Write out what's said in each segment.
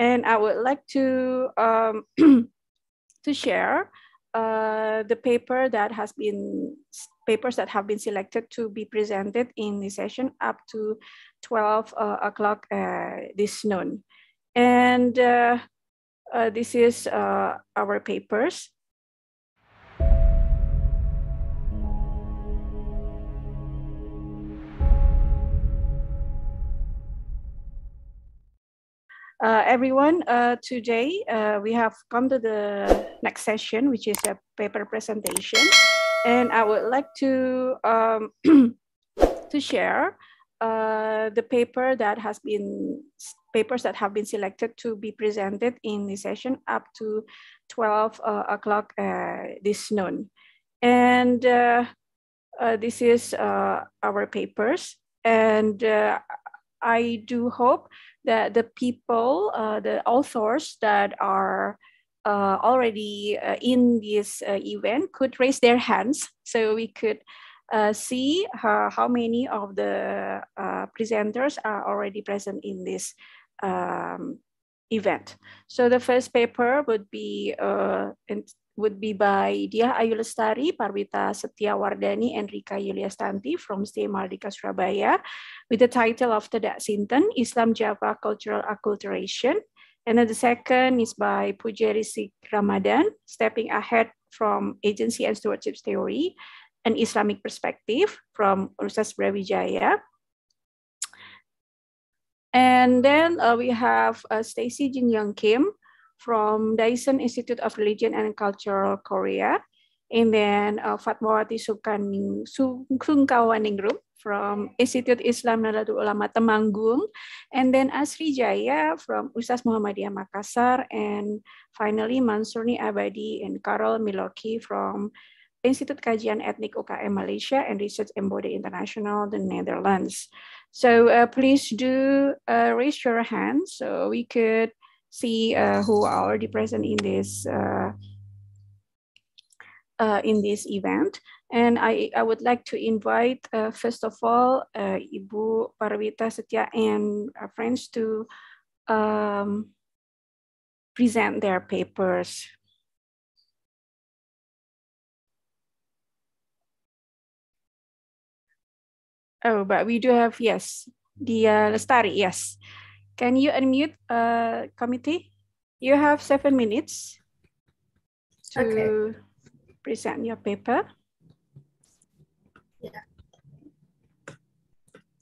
And I would like to, um, to share uh, the paper that has been, papers that have been selected to be presented in this session up to 12 uh, o'clock uh, this noon. And uh, uh, this is our papers. Uh, everyone, uh, today uh, we have come to the next session, which is a paper presentation. And I would like to, um, to share uh, the paper that has been, papers that have been selected to be presented in this session up to 12 uh, o'clock uh, this noon. And this is our papers. And I do hope the, the people, uh, the authors that are uh, already uh, in this uh, event could raise their hands. So we could uh, see how, how many of the uh, presenters are already present in this um, event. So the first paper would be uh, would be by Dia Ayulestari, Parvita Setiawardani, and Rika Yuliastanti from Stay Maldika Surabaya with the title of Tadak Sinten, Islam Java Cultural Acculturation. And then the second is by Pujeri Sikh Ramadan, Stepping Ahead from Agency and Stewardship Theory, an Islamic Perspective from Ursas Brawijaya. And then uh, we have uh, Stacy Jin Young Kim, from Dyson Institute of Religion and Cultural Korea, and then uh, Fatmawati Group from Institute Islam Nadatul Ulama Temanggung, and then Asri Jaya from Ustaz Muhammadiyah Makassar, and finally Mansurni Abadi and Carol Miloki from Institute Kajian Ethnic UKM Malaysia and Research Embody International, the Netherlands. So uh, please do uh, raise your hand so we could see uh, who are already present in this uh, uh, in this event. And I, I would like to invite, uh, first of all, uh, Ibu Parvita Setia and our friends to um, present their papers. Oh, but we do have, yes, the Lestari, yes. Can you unmute, uh, committee? You have seven minutes to okay. present your paper. Yeah.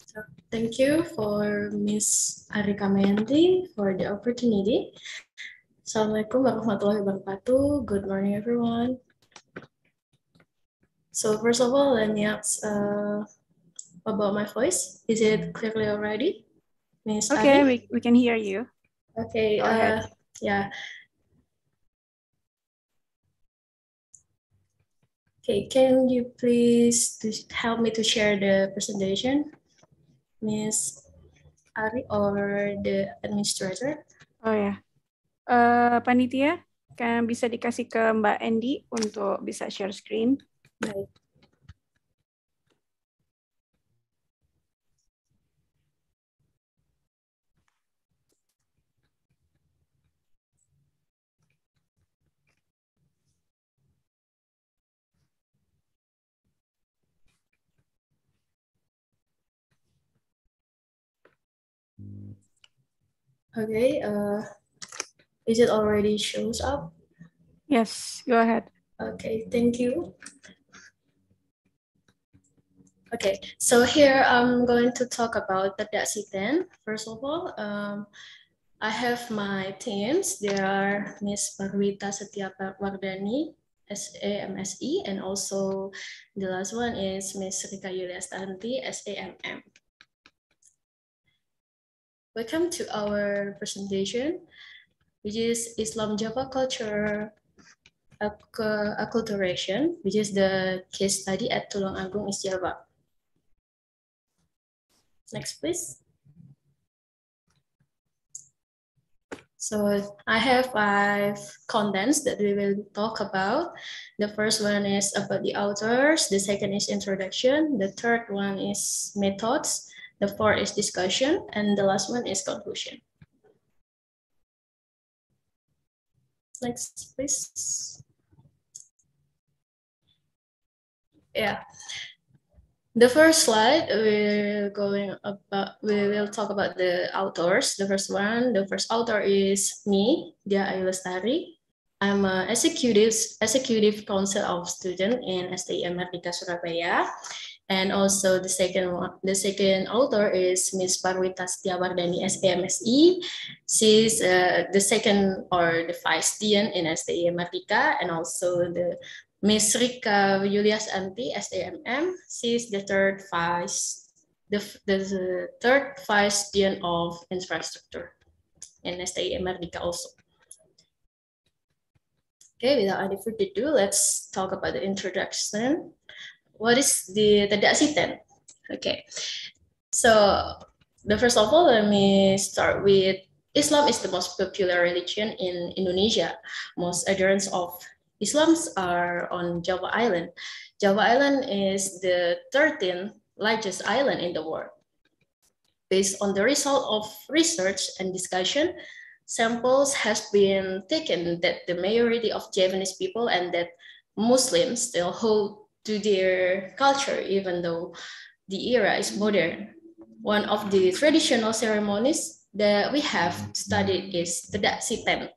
So thank you for Miss Arika Mendi for the opportunity. Assalamualaikum warahmatullahi wabarakatuh. Good morning, everyone. So first of all, let me ask uh, about my voice. Is it clearly already? Miss okay, Ari? we, we can hear you. Okay, uh, yeah. Okay, can you please to help me to share the presentation, Miss Ari or the administrator? Oh ya, yeah. uh, panitia, kan bisa dikasih ke Mbak Andy untuk bisa share screen. Baik. Okay, uh, is it already shows up? Yes, go ahead. Okay, thank you. Okay, so here I'm going to talk about the then. First of all, um, I have my teams. There are Miss Marwita Setia Wardani, SAMSE, and also the last one is Miss Rika Yulia Stanti, SAMM. Welcome to our presentation, which is Islam Java Culture Acculturation, which is the case study at Tulung Agung East Java. Next, please. So I have five contents that we will talk about. The first one is about the authors. The second is introduction. The third one is methods. The fourth is discussion, and the last one is conclusion. Next, please. Yeah. The first slide we're going about we will talk about the authors. The first one, the first author is me, Dia Ayulestari. I'm an executive executive council of student in STM Merdeka Surabaya. And also the second one, the second author is Miss Parwita Setiawardani SPMSE. She's uh, the second or the vice dean in S.T.E.M. Merdeka and also the Miss Rika Julius Anti SAMM. She's the third vice, the, the third vice dean of infrastructure in S.T.E.M. Merdeka also. Okay, without any further ado, let's talk about the introduction what is the, the assistant? Okay, so the first of all, let me start with Islam is the most popular religion in Indonesia. Most adherents of Islams are on Java Island. Java Island is the 13th largest island in the world. Based on the result of research and discussion, samples has been taken that the majority of Javanese people and that Muslims still hold to their culture, even though the era is modern. One of the traditional ceremonies that we have studied is Tedak Siten.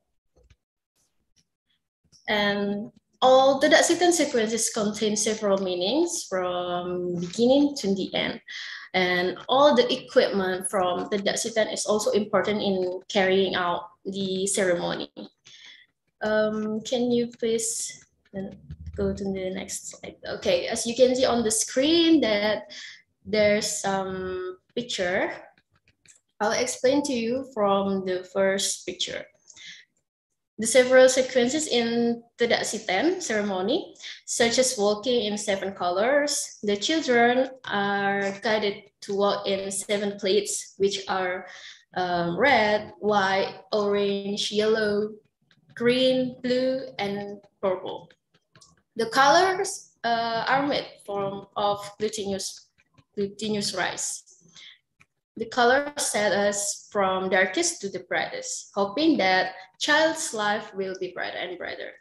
And all Tedak Siten sequences contain several meanings from beginning to the end. And all the equipment from Tedak Siten is also important in carrying out the ceremony. Um, can you please go to the next slide. Okay, as you can see on the screen that there's some picture. I'll explain to you from the first picture. The several sequences in Tedasiten ceremony, such as walking in seven colors, the children are guided to walk in seven plates, which are um, red, white, orange, yellow, green, blue, and purple. The colors uh, are made from of glutinous, glutinous rice. The colors set us from darkest to the brightest, hoping that child's life will be brighter and brighter.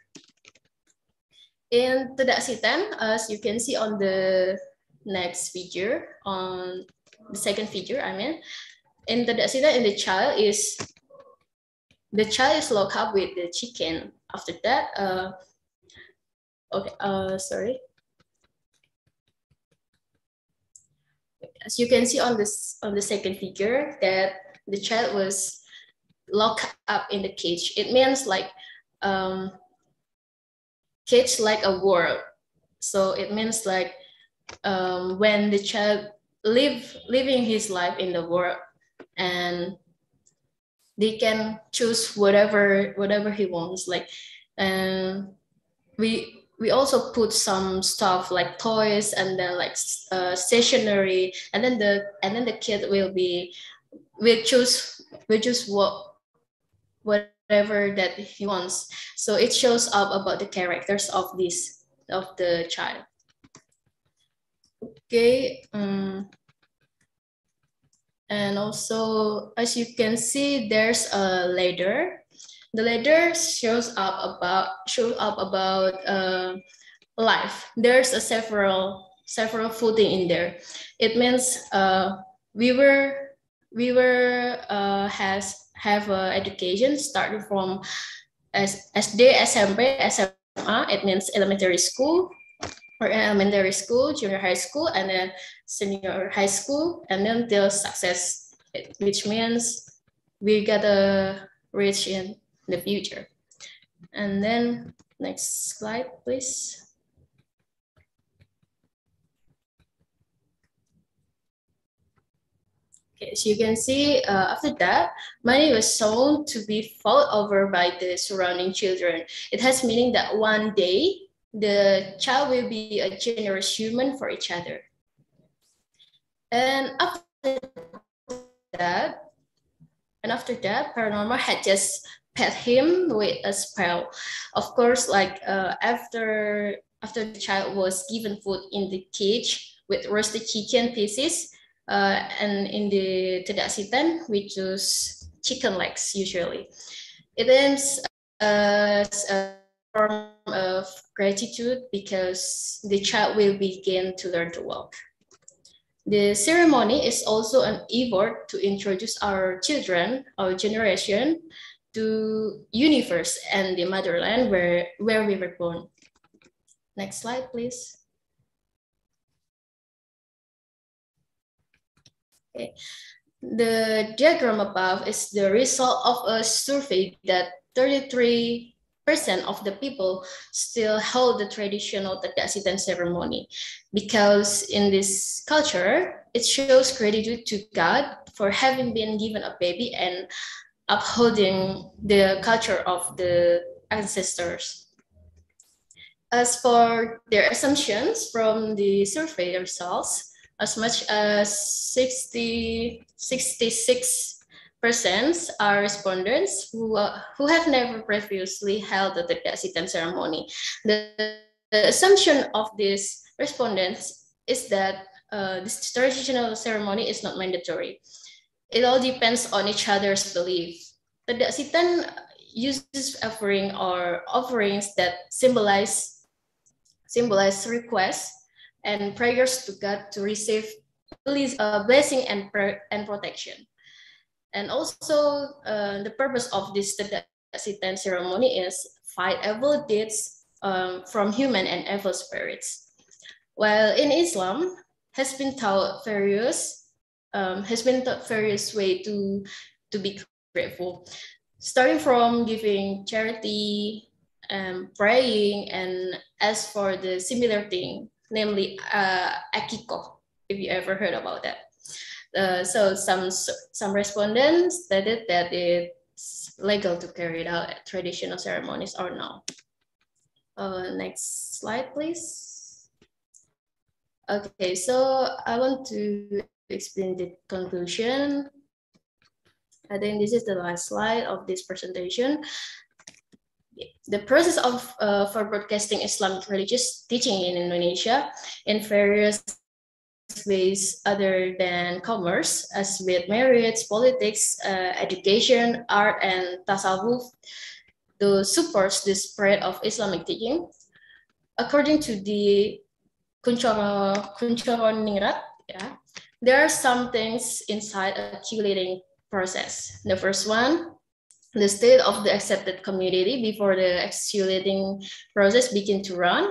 In Tidak Siten, as you can see on the next figure, on the second figure, I mean, in the Siten, in the child is the child is locked up with the chicken. After that, uh, Okay, uh, sorry. As you can see on this on the second figure that the child was locked up in the cage. It means like um, cage like a world. So it means like um, when the child live living his life in the world and they can choose whatever whatever he wants like and we we also put some stuff like toys and then like uh, stationery and then the and then the kid will be will choose will choose what whatever that he wants so it shows up about the characters of this of the child okay um, and also as you can see there's a ladder the letter shows up about shows up about uh, life. There's a several several footing in there. It means uh, we were we were uh, has have education starting from as SD, SMP, SMA. It means elementary school or elementary school, junior high school, and then senior high school, and then till success, which means we gotta reach in the future. And then next slide, please. As you can see, uh, after that, money was sold to be fought over by the surrounding children. It has meaning that one day, the child will be a generous human for each other. And after that, and after that, paranormal had just pet him with a spell. Of course, like uh, after after the child was given food in the cage with roasted chicken pieces, uh, and in the tedasitan, which is chicken legs usually. It ends uh, as a form of gratitude because the child will begin to learn to walk. The ceremony is also an effort to introduce our children, our generation, to universe and the motherland where, where we were born. Next slide, please. Okay. The diagram above is the result of a survey that 33% of the people still hold the traditional Tagasitan ceremony because in this culture, it shows gratitude to God for having been given a baby and upholding the culture of the ancestors. As for their assumptions from the survey results, as much as 60, 66% are respondents who, uh, who have never previously held the Terdasitan ceremony. The, the assumption of these respondents is that uh, this traditional ceremony is not mandatory it all depends on each other's belief. But the Sitan uses offering or offerings that symbolize symbolize requests and prayers to God to receive uh, blessing and and protection. And also uh, the purpose of this Sitan ceremony is fight evil deeds um, from human and evil spirits. While in Islam has been taught various um, has been the various way to to be grateful, starting from giving charity, and um, praying, and as for the similar thing, namely uh, akiko, if you ever heard about that. Uh, so some some respondents stated that it's legal to carry out traditional ceremonies or not. Uh, next slide, please. Okay, so I want to explain the conclusion. I think this is the last slide of this presentation. The process of uh, for broadcasting Islamic religious teaching in Indonesia in various ways other than commerce, as with marriage, politics, uh, education, art, and tasawuf, to support the spread of Islamic teaching. According to the Kunchoro, Kunchoro Ningrat, yeah, there are some things inside a accumulating process. The first one, the state of the accepted community before the accumulating process begin to run.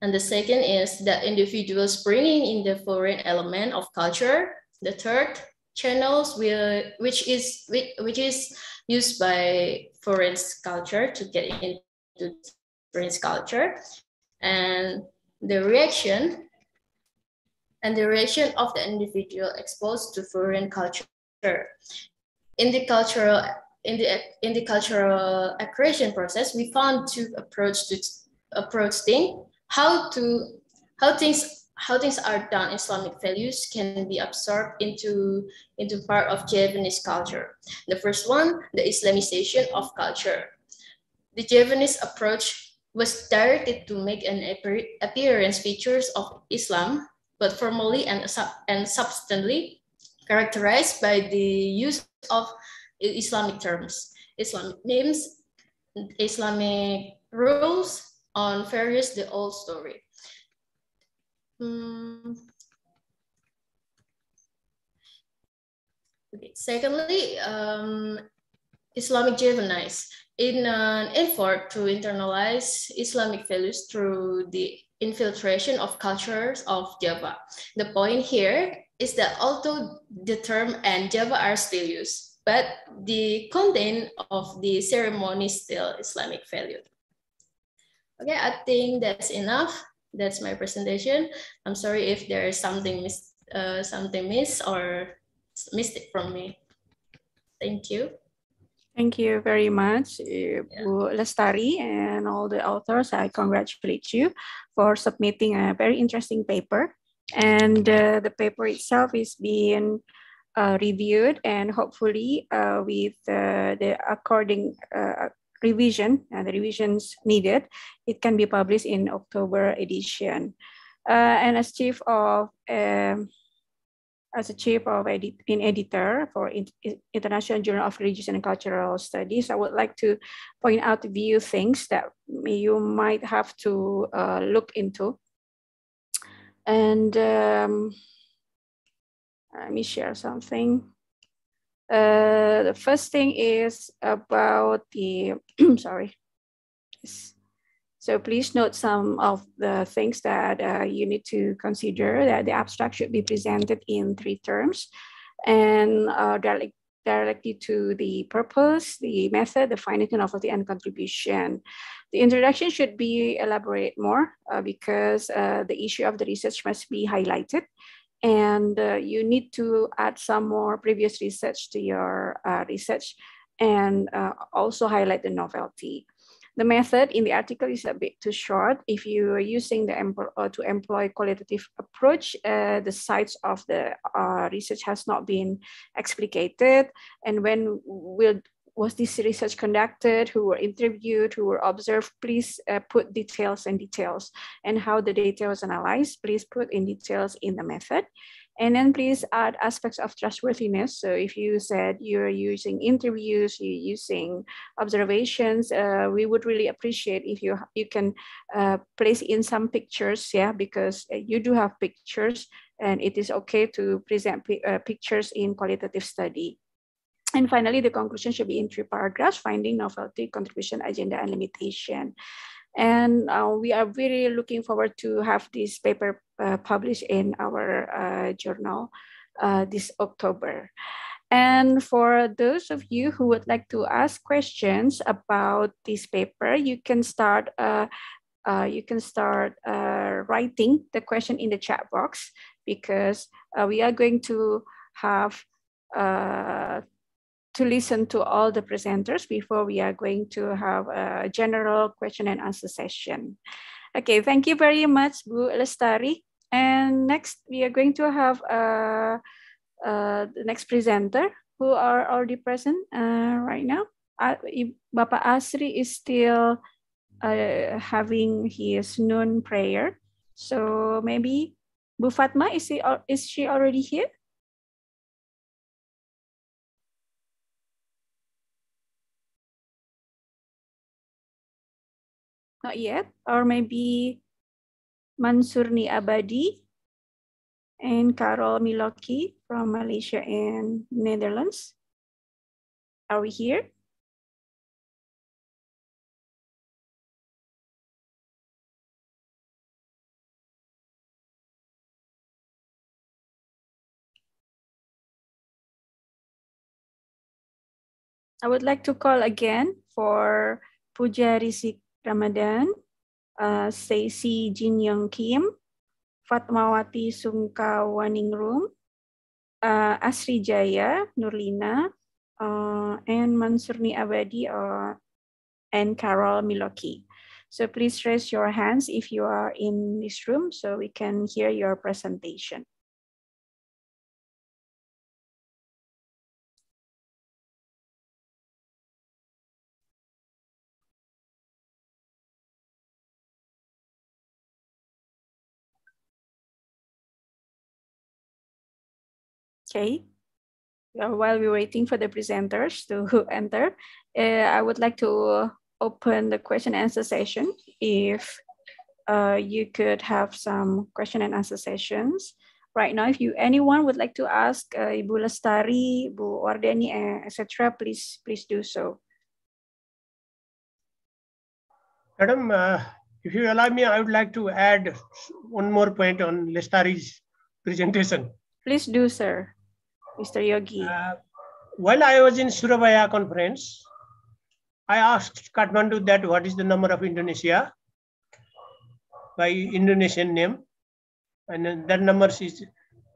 And the second is that individuals bringing in the foreign element of culture. The third, channels will, which is which is used by foreign culture to get into foreign culture. And the reaction and the reaction of the individual exposed to foreign culture. In the cultural in the in the cultural accretion process, we found two approach to approach thing how to how things how things are done islamic values can be absorbed into into part of javanese culture the first one the islamization of culture the javanese approach was directed to make an appearance features of islam but formally and, and substantially characterized by the use of Islamic terms, Islamic names, Islamic rules on various the old story. Hmm. Okay. Secondly, um, Islamic juveniles in an effort to internalize Islamic values through the infiltration of cultures of Java. The point here is that although the term and Java are still used, but the content of the ceremony still Islamic value. Okay, I think that's enough. That's my presentation. I'm sorry if there is something missed, uh, something missed or missed it from me. Thank you. Thank you very much, eh, yeah. Bu Lestari, and all the authors. I congratulate you for submitting a very interesting paper. And uh, the paper itself is being uh, reviewed, and hopefully, uh, with uh, the according uh, revision, and uh, the revisions needed, it can be published in October edition. and as chief of um, as a chief of edit, in editor for in, International Journal of Religious and Cultural Studies, I would like to point out a few things that you might have to uh, look into. And um, let me share something. Uh, the first thing is about the, sorry, so please note some of the things that uh, you need to consider that the abstract should be presented in three terms and uh, direct, directly to the purpose, the method, the finding novelty, and contribution. The introduction should be elaborate more uh, because uh, the issue of the research must be highlighted and uh, you need to add some more previous research to your uh, research and also highlight the novelty. The method in the article is a bit too short. If you are using the uh, to employ qualitative approach, uh, the sites of the uh, research has not been explicated. And when will was this research conducted, who were interviewed, who were observed, please uh, put details and details and how the data was analyzed, please put in details in the method. And then please add aspects of trustworthiness. So if you said you're using interviews, you're using observations, uh, we would really appreciate if you, you can uh, place in some pictures, yeah, because uh, you do have pictures and it is okay to present uh, pictures in qualitative study. And finally, the conclusion should be in three paragraphs, finding novelty, contribution, agenda, and limitation. And uh, we are really looking forward to have this paper uh, published in our uh, journal uh, this October. And for those of you who would like to ask questions about this paper, you can start uh, you can start uh, writing the question in the chat box because uh, we are going to have to listen to all the presenters before we are going to have a general question and answer session. Okay, thank you very much, Bu Lestari. And next, we are going to have uh, uh, the next presenter who are already present uh, right now. Uh, Bapak Asri is still uh, having his noon prayer. So maybe Bu Fatma, is, he, is she already here? not yet, or maybe Mansurni Abadi and Carol Miloki from Malaysia and Netherlands. Are we here? I would like to call again for Puja Sik Ramadan, uh, Stacy Jin Young Kim, Fatmawati Sungka Waningrum, uh, Asri Jaya Nurlina, uh, and Mansurni Abadi uh, and Carol Miloki. So please raise your hands if you are in this room so we can hear your presentation. Okay. Uh, while we're waiting for the presenters to enter, uh, I would like to open the question and answer session. If uh, you could have some question and answer sessions right now. If you anyone would like to ask uh, Ibu Lestari, Ibu Ordeni, eh, etc., please please do so. Madam, uh, if you allow me, I would like to add one more point on Lestari's presentation. Please do, sir. Mr. Yogi? Uh, when I was in Surabaya conference, I asked Kathmandu that what is the number of Indonesia by Indonesian name, and that number is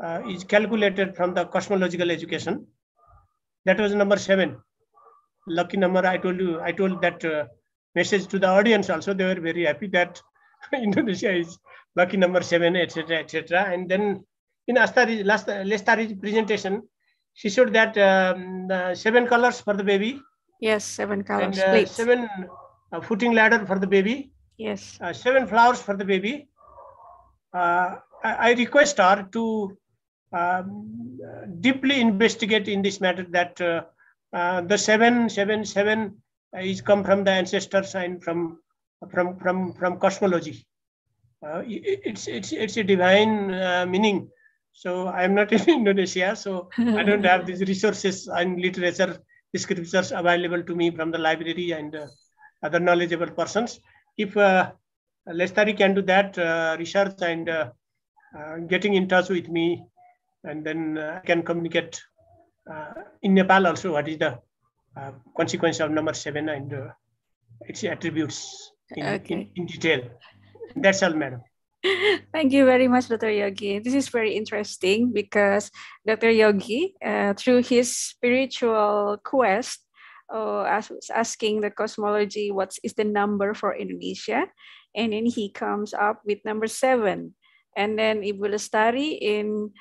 uh, is calculated from the cosmological education. That was number seven. Lucky number. I told you. I told that uh, message to the audience. Also, they were very happy that Indonesia is lucky number seven, etc., etc. And then in Astari's last Lestari's presentation, she showed that um, uh, seven colors for the baby. Yes, seven colors. And, uh, seven uh, footing ladder for the baby. Yes. Uh, seven flowers for the baby. Uh, I, I, request her to um, deeply investigate in this matter that uh, the seven, seven, seven is come from the ancestors and from from from from cosmology. it's it's it's a divine meaning so I'm not in Indonesia, so I don't have these resources and literature descriptions available to me from the library and uh, other knowledgeable persons. If uh, Lestari can do that uh, research and uh, uh, getting in touch with me, and then uh, I can communicate in Nepal also what is the consequence of number seven and its attributes in, okay. in, in detail. That's all, madam. Thank you very much, Dr. Yogi. This is very interesting because Dr. Yogi, uh, through his spiritual quest, uh, as, asking the cosmology, what is the number for Indonesia? And then he comes up with number seven. And then Ibu Lestari, in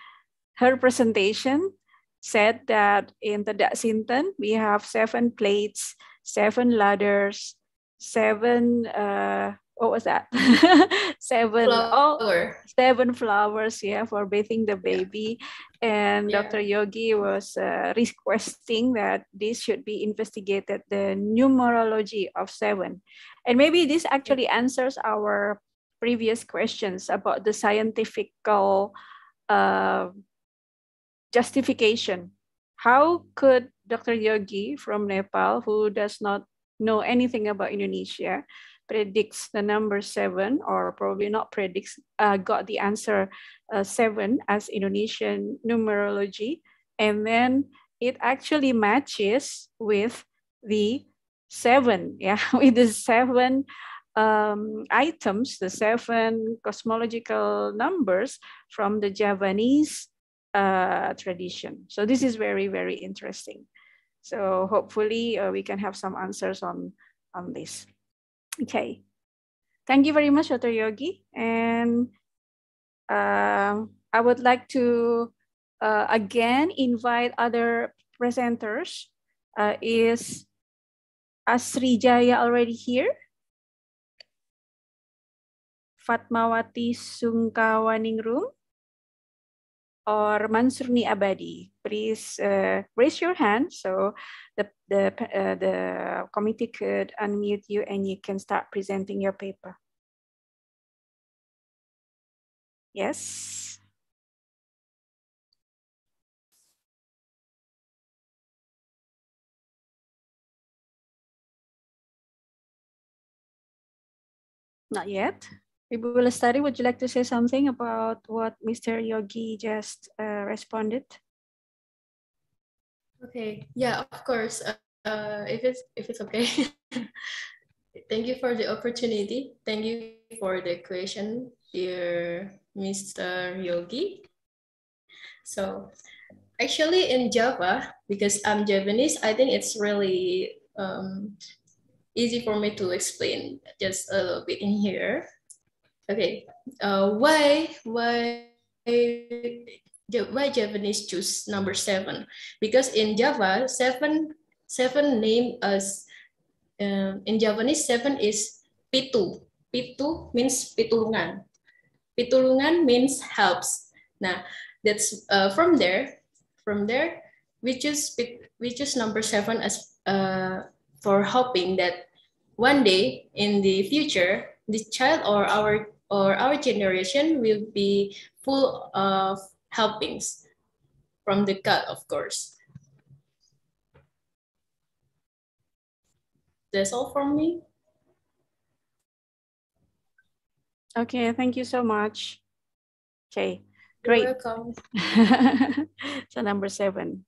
her presentation, said that in the Sinten, we have seven plates, seven ladders, seven uh, what was that? seven Flower. oh, seven flowers, yeah, for bathing the baby. Yeah. And yeah. Dr. Yogi was uh, requesting that this should be investigated, the numerology of seven. And maybe this actually answers our previous questions about the scientific uh, justification. How could Dr. Yogi from Nepal, who does not know anything about Indonesia, predicts the number seven, or probably not predicts, uh, got the answer uh, seven as Indonesian numerology. And then it actually matches with the seven, yeah, with the seven um, items, the seven cosmological numbers from the Javanese uh, tradition. So this is very, very interesting. So hopefully uh, we can have some answers on, on this. Okay. Thank you very much, Dr. Yogi. And uh, I would like to uh, again invite other presenters. Uh, is Asri Jaya already here? Fatmawati Sungkawaningrum or Mansurni Abadi? please uh, raise your hand so the, the, uh, the committee could unmute you and you can start presenting your paper. Yes. Not yet. Ibu Lestari, would you like to say something about what Mr. Yogi just uh, responded? Okay. Yeah, of course. Uh, uh, if it's if it's okay. Thank you for the opportunity. Thank you for the question, dear Mr. Yogi. So, actually, in Java, because I'm Japanese, I think it's really um, easy for me to explain just a little bit in here. Okay, uh, why why why Japanese choose number seven? Because in Java, seven seven name as uh, in Japanese seven is pitu. Pitu means pitulungan. Pitulungan means helps. Now that's uh, from there. From there, we choose we choose number seven as uh, for hoping that one day in the future, the child or our or our generation will be full of helpings from the god, of course. That's all from me. Okay, thank you so much. Okay, great. You're welcome. so number seven.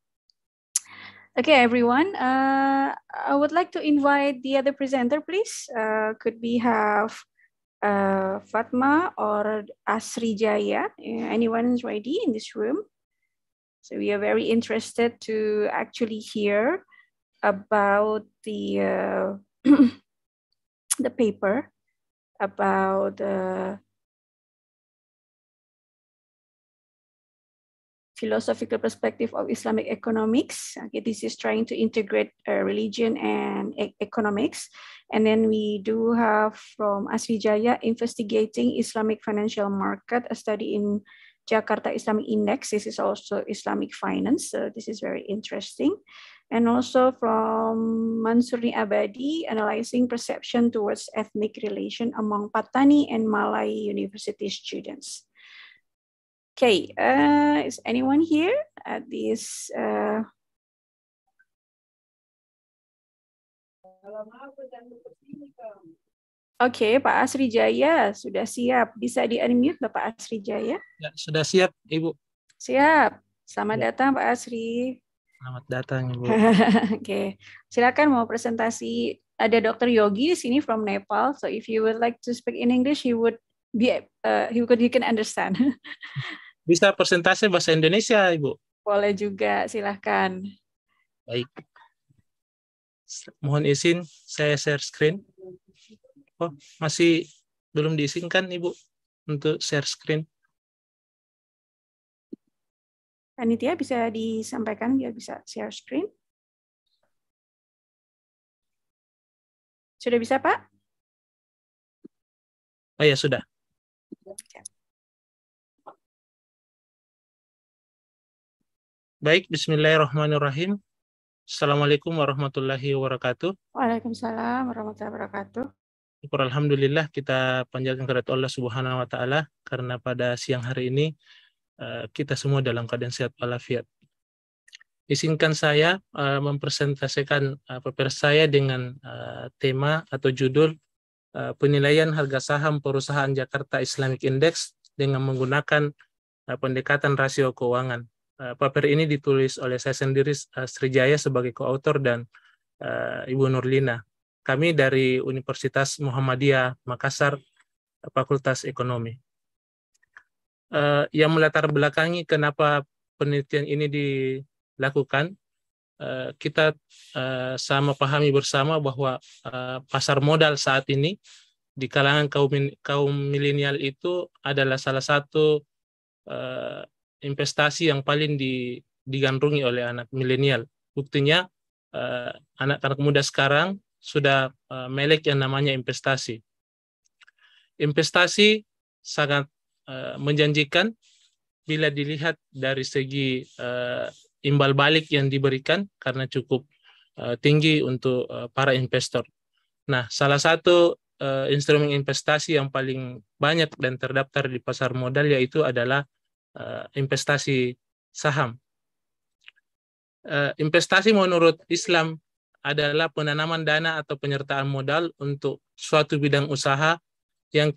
Okay, everyone, uh, I would like to invite the other presenter, please. Uh, could we have uh, Fatma or Asri Jaya, uh, anyone ready in this room. So we are very interested to actually hear about the uh, the paper about uh, philosophical perspective of Islamic economics. Okay, this is trying to integrate uh, religion and e economics. And then we do have from Asvijaya, investigating Islamic financial market, a study in Jakarta Islamic Index. This is also Islamic finance. So this is very interesting. And also from Mansuri Abadi, analyzing perception towards ethnic relation among Patani and Malay university students. Okay, uh, is anyone here at this? Uh... Oke, okay, Pak Asri Jaya sudah siap. Bisa di-unmute Bapak Asri Jaya? Ya, sudah siap, Ibu. Siap. Selamat ya. datang Pak Asri. Selamat datang, Ibu. Oke, okay. silakan mau presentasi. Ada Dr. Yogi di sini from Nepal. So if you would like to speak in English, he would be uh, he could he can understand. Bisa persentase bahasa Indonesia, Ibu? Boleh juga, silahkan. Baik. Mohon izin saya share screen. Oh, masih belum diizinkan, Ibu, untuk share screen. ya bisa disampaikan biar bisa share screen. Sudah bisa, Pak? Oh ya, sudah dilanjutkan. Baik, bismillahirrahmanirrahim. Assalamualaikum warahmatullahi wabarakatuh. Waalaikumsalam warahmatullahi wabarakatuh. Syukur Alhamdulillah kita panjatkan kepada Allah Subhanahu wa Ta'ala karena pada siang hari ini eh, kita semua dalam keadaan sehat walafiat. Izinkan saya eh, mempresentasikan eh, paper saya dengan tema atau judul Eh, penilaian harga saham perusahaan Jakarta Islamic Index dengan menggunakan eh, pendekatan rasio keuangan. Eh, paper ini ditulis oleh saya sendiri Srijaya sebagai koautor dan Ibu Nurlina. Kami dari Universitas Muhammadiyah Makassar Fakultas Ekonomi. Yang melatar belakangi kenapa penelitian ini dilakukan Eh, kita eh, sama pahami bersama bahwa eh, pasar modal saat ini di kalangan kaum kaum milenial itu adalah salah satu investasi yang paling di, digandrungi oleh anak milenial. Buktinya anak-anak muda sekarang sudah melek yang namanya investasi. Investasi sangat menjanjikan bila dilihat dari segi imbal balik yang diberikan karena cukup uh, tinggi untuk uh, para investor. Nah, salah satu uh, instrumen investasi yang paling banyak dan terdaftar di pasar modal yaitu adalah uh, investasi saham. Uh, investasi menurut Islam adalah penanaman dana atau penyertaan modal untuk suatu bidang usaha yang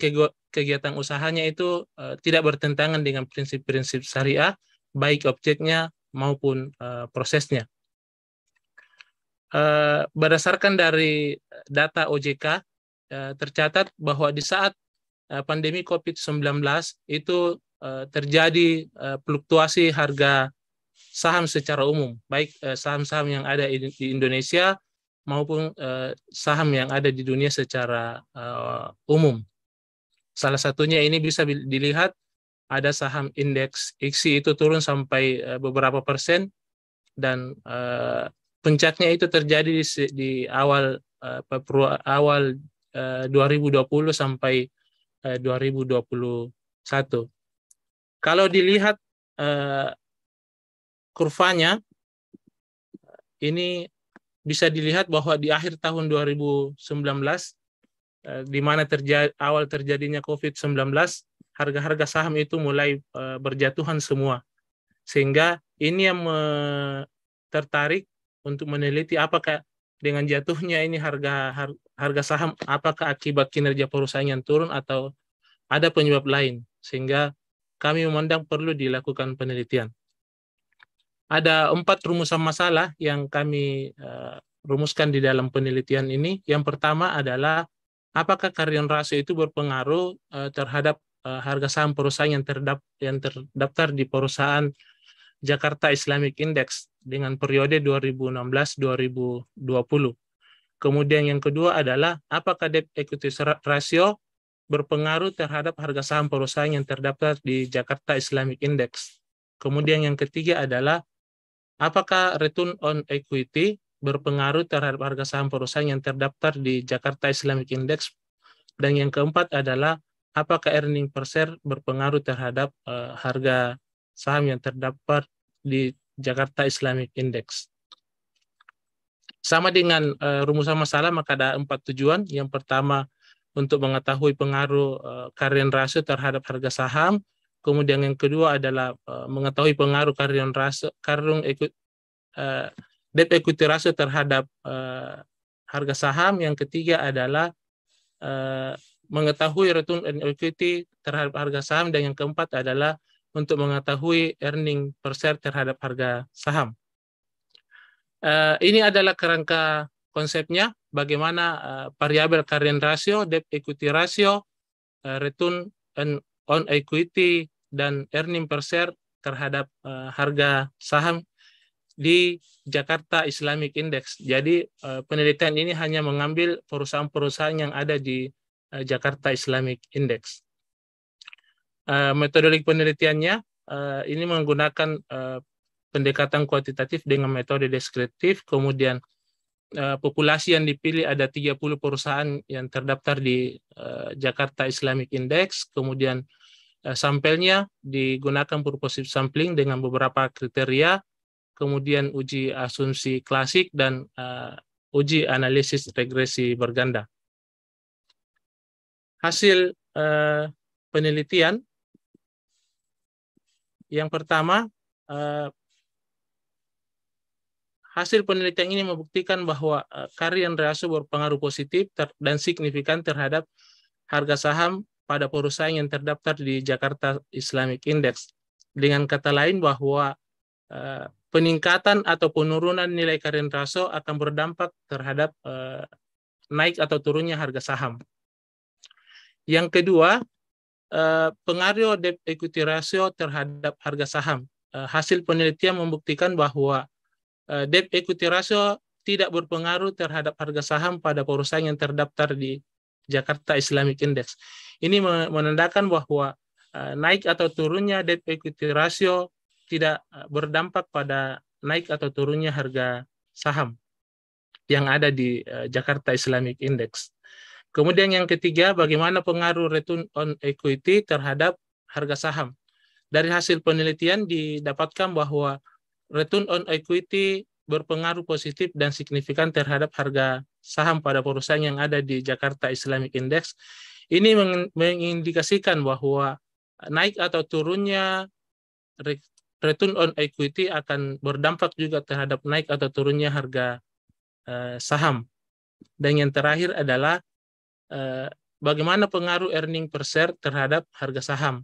kegiatan usahanya itu uh, tidak bertentangan dengan prinsip-prinsip syariah, baik objeknya maupun uh, prosesnya. Uh, berdasarkan dari data OJK, uh, eh, tercatat bahwa di saat uh, pandemi COVID-19 itu uh, terjadi uh, fluktuasi harga saham secara umum, baik saham-saham yang ada di Indonesia maupun saham yang ada di dunia secara umum. Salah satunya ini bisa dilihat ada saham indeks IKSI itu turun sampai eh, beberapa persen dan uh, puncaknya itu terjadi di, di awal uh, awal uh, 2020 sampai uh, 2021. Kalau dilihat uh, kurvanya ini bisa dilihat bahwa di akhir tahun 2019 uh, di mana terjadi awal terjadinya COVID-19 harga-harga saham itu mulai eh, berjatuhan semua. Sehingga ini yang tertarik untuk meneliti apakah dengan jatuhnya ini harga harga saham apakah akibat kinerja perusahaan yang turun atau ada penyebab lain. Sehingga kami memandang perlu dilakukan penelitian. Ada empat rumusan masalah yang kami uh, rumuskan di dalam penelitian ini. Yang pertama adalah apakah karyon rasio itu berpengaruh uh, terhadap Eh, harga saham perusahaan yang, terdap yang terdaftar di perusahaan Jakarta Islamic Index dengan periode 2016-2020. Kemudian yang kedua adalah apakah debt equity ratio berpengaruh terhadap harga saham perusahaan yang terdaftar di Jakarta Islamic Index. Kemudian yang ketiga adalah apakah return on equity berpengaruh terhadap harga saham perusahaan yang terdaftar di Jakarta Islamic Index. Dan yang keempat adalah apakah earning per share berpengaruh terhadap uh, harga saham yang terdapat di Jakarta Islamic Index. Sama dengan uh, eh, rumusan masalah, maka ada empat tujuan. Yang pertama, untuk mengetahui pengaruh uh, karyan rasio terhadap harga saham. Kemudian yang kedua adalah uh, mengetahui pengaruh karyan rasio, karung eku, uh, debt equity rasio terhadap uh, harga saham. Yang ketiga adalah mengetahui return on equity terhadap harga saham dan yang keempat adalah untuk mengetahui earning per share terhadap harga saham. Uh, ini adalah kerangka konsepnya bagaimana uh, variabel current ratio, debt equity ratio, uh, return on equity dan earning per share terhadap uh, harga saham di Jakarta Islamic Index. Jadi penelitian ini hanya mengambil perusahaan-perusahaan yang ada di Eh, Jakarta Islamic Index. Eh, Metodologi penelitiannya eh, ini menggunakan pendekatan kuantitatif dengan metode deskriptif, kemudian populasi yang dipilih ada 30 perusahaan yang terdaftar di Jakarta Islamic Index, kemudian sampelnya digunakan purposive sampling dengan beberapa kriteria, kemudian uji asumsi klasik dan uh, uji analisis regresi berganda hasil eh, penelitian yang pertama eh, hasil penelitian ini membuktikan bahwa eh, varian reaksi berpengaruh positif dan signifikan terhadap harga saham pada perusahaan yang terdaftar di Jakarta Islamic Index. Dengan kata lain bahwa eh, peningkatan atau penurunan nilai karyan raso akan berdampak terhadap eh, naik atau turunnya harga saham. Yang kedua, eh, pengaruh debt equity ratio terhadap harga saham. Eh, hasil penelitian membuktikan bahwa eh, debt equity ratio tidak berpengaruh terhadap harga saham pada perusahaan yang terdaftar di Jakarta Islamic Index. Ini menandakan bahwa naik atau turunnya debt equity ratio tidak berdampak pada naik atau turunnya harga saham yang ada di Jakarta Islamic Index. Kemudian yang ketiga, bagaimana pengaruh return on equity terhadap harga saham. Dari hasil penelitian didapatkan bahwa return on equity berpengaruh positif dan signifikan terhadap harga saham pada perusahaan yang ada di Jakarta Islamic Index. Ini mengindikasikan bahwa naik atau turunnya return on equity akan berdampak juga terhadap naik atau turunnya harga eh, saham. Dan yang terakhir adalah Eh, bagaimana pengaruh earning per share terhadap harga saham.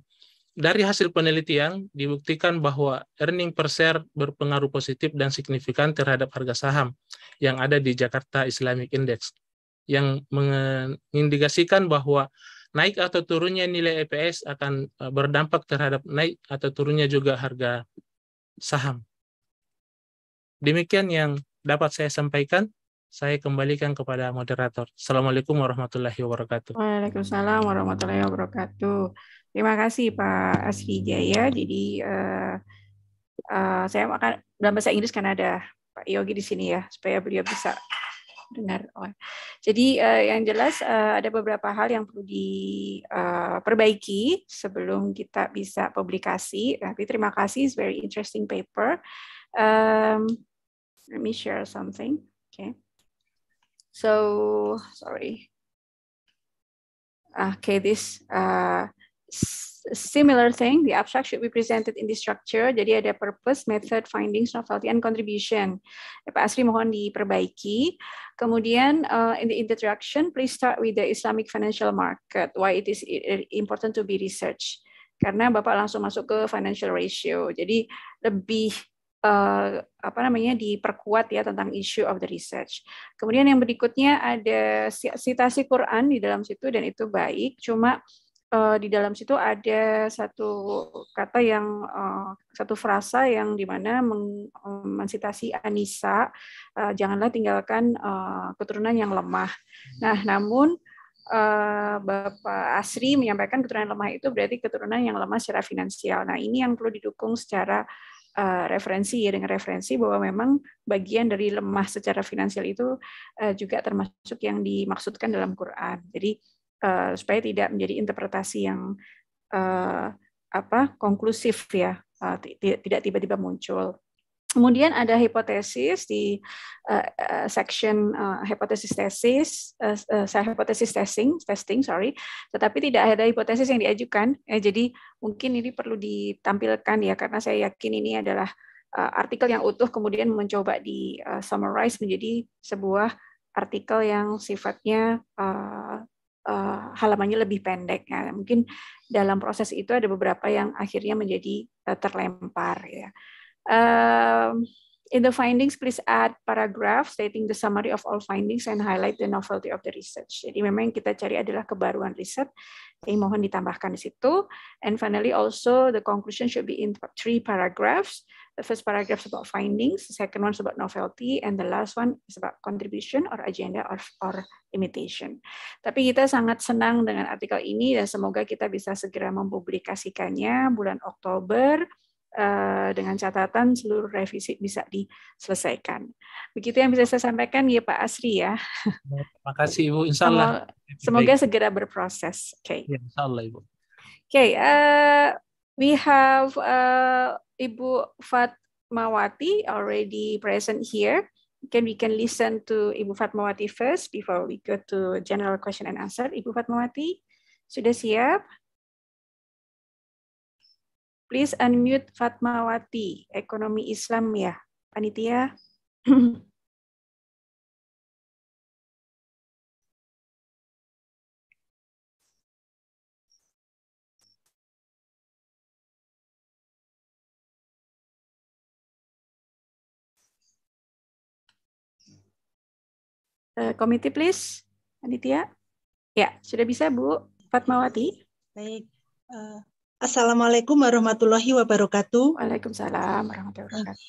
Dari hasil penelitian dibuktikan bahwa earning per share berpengaruh positif dan signifikan terhadap harga saham yang ada di Jakarta Islamic Index yang mengindikasikan bahwa naik atau turunnya nilai EPS akan eh, berdampak terhadap naik atau turunnya juga harga saham. Demikian yang dapat saya sampaikan saya kembalikan kepada moderator. Assalamualaikum warahmatullahi wabarakatuh. Waalaikumsalam warahmatullahi wabarakatuh. Terima kasih Pak Asri Jaya. Jadi uh, uh, saya akan dalam bahasa Inggris karena ada Pak Yogi di sini ya, supaya beliau bisa dengar. Oh. Jadi uh, yang jelas uh, ada beberapa hal yang perlu diperbaiki uh, sebelum kita bisa publikasi. Tapi terima kasih, it's very interesting paper. Um, let me share something. Okay. So sorry. Okay, this uh, similar thing, the abstract should be presented in the structure. Jadi ada purpose, method, findings, novelty, and contribution. Pak Asri mohon diperbaiki. Kemudian uh, in the introduction, please start with the Islamic financial market, why it is important to be research. Karena Bapak langsung masuk ke financial ratio. Jadi lebih uh, apa namanya diperkuat ya tentang issue of the research. Kemudian yang berikutnya ada sitasi Quran di dalam situ dan itu baik, cuma uh, di dalam situ ada satu kata yang uh, satu frasa yang dimana meng, um, mensitasi Anisa, uh, janganlah tinggalkan uh, keturunan yang lemah. Nah, namun Bapak Asri menyampaikan keturunan lemah itu berarti keturunan yang lemah secara finansial. Nah, ini yang perlu didukung secara uh, Eh, referensi dengan referensi bahwa memang bagian dari lemah secara finansial itu eh, juga termasuk yang dimaksudkan dalam Quran. Jadi eh, supaya tidak menjadi interpretasi yang apa konklusif ya, tidak tiba-tiba muncul. Kemudian ada hipotesis di uh, uh, section uh, hipotesis tesis, uh, uh, hipotesis testing, testing sorry. Tetapi tidak ada hipotesis yang diajukan. Ya, jadi mungkin ini perlu ditampilkan ya karena saya yakin ini adalah uh, artikel yang utuh kemudian mencoba di uh, summarize menjadi sebuah artikel yang sifatnya uh, uh, halamannya lebih pendek. Ya. mungkin dalam proses itu ada beberapa yang akhirnya menjadi uh, terlempar ya. Um, in the findings, please add paragraph stating the summary of all findings and highlight the novelty of the research. Jadi memang yang kita cari adalah kebaruan riset. Jadi mohon ditambahkan di situ. And finally, also the conclusion should be in three paragraphs. The first paragraph is about findings, the second one is about novelty, and the last one is about contribution or agenda or, or limitation. Tapi kita sangat senang dengan artikel ini dan semoga kita bisa segera mempublikasikannya bulan Oktober Eh, dengan catatan seluruh revisi bisa diselesaikan. Begitu yang bisa saya sampaikan ya Pak Asri ya. Terima kasih Ibu, insya Allah. Semoga segera berproses. Oke. Okay. Ya, insya Allah Ibu. Oke, okay, uh, eh, we have uh, Ibu Fatmawati already present here. Can we can listen to Ibu Fatmawati first before we go to general question and answer. Ibu Fatmawati, sudah siap? Please unmute Fatmawati, Ekonomi Islam ya, Panitia. Eh, komite uh, please, Anitia. Ya, sudah bisa Bu Fatmawati. Baik, uh, Assalamualaikum warahmatullahi wabarakatuh. Waalaikumsalam warahmatullahi wabarakatuh.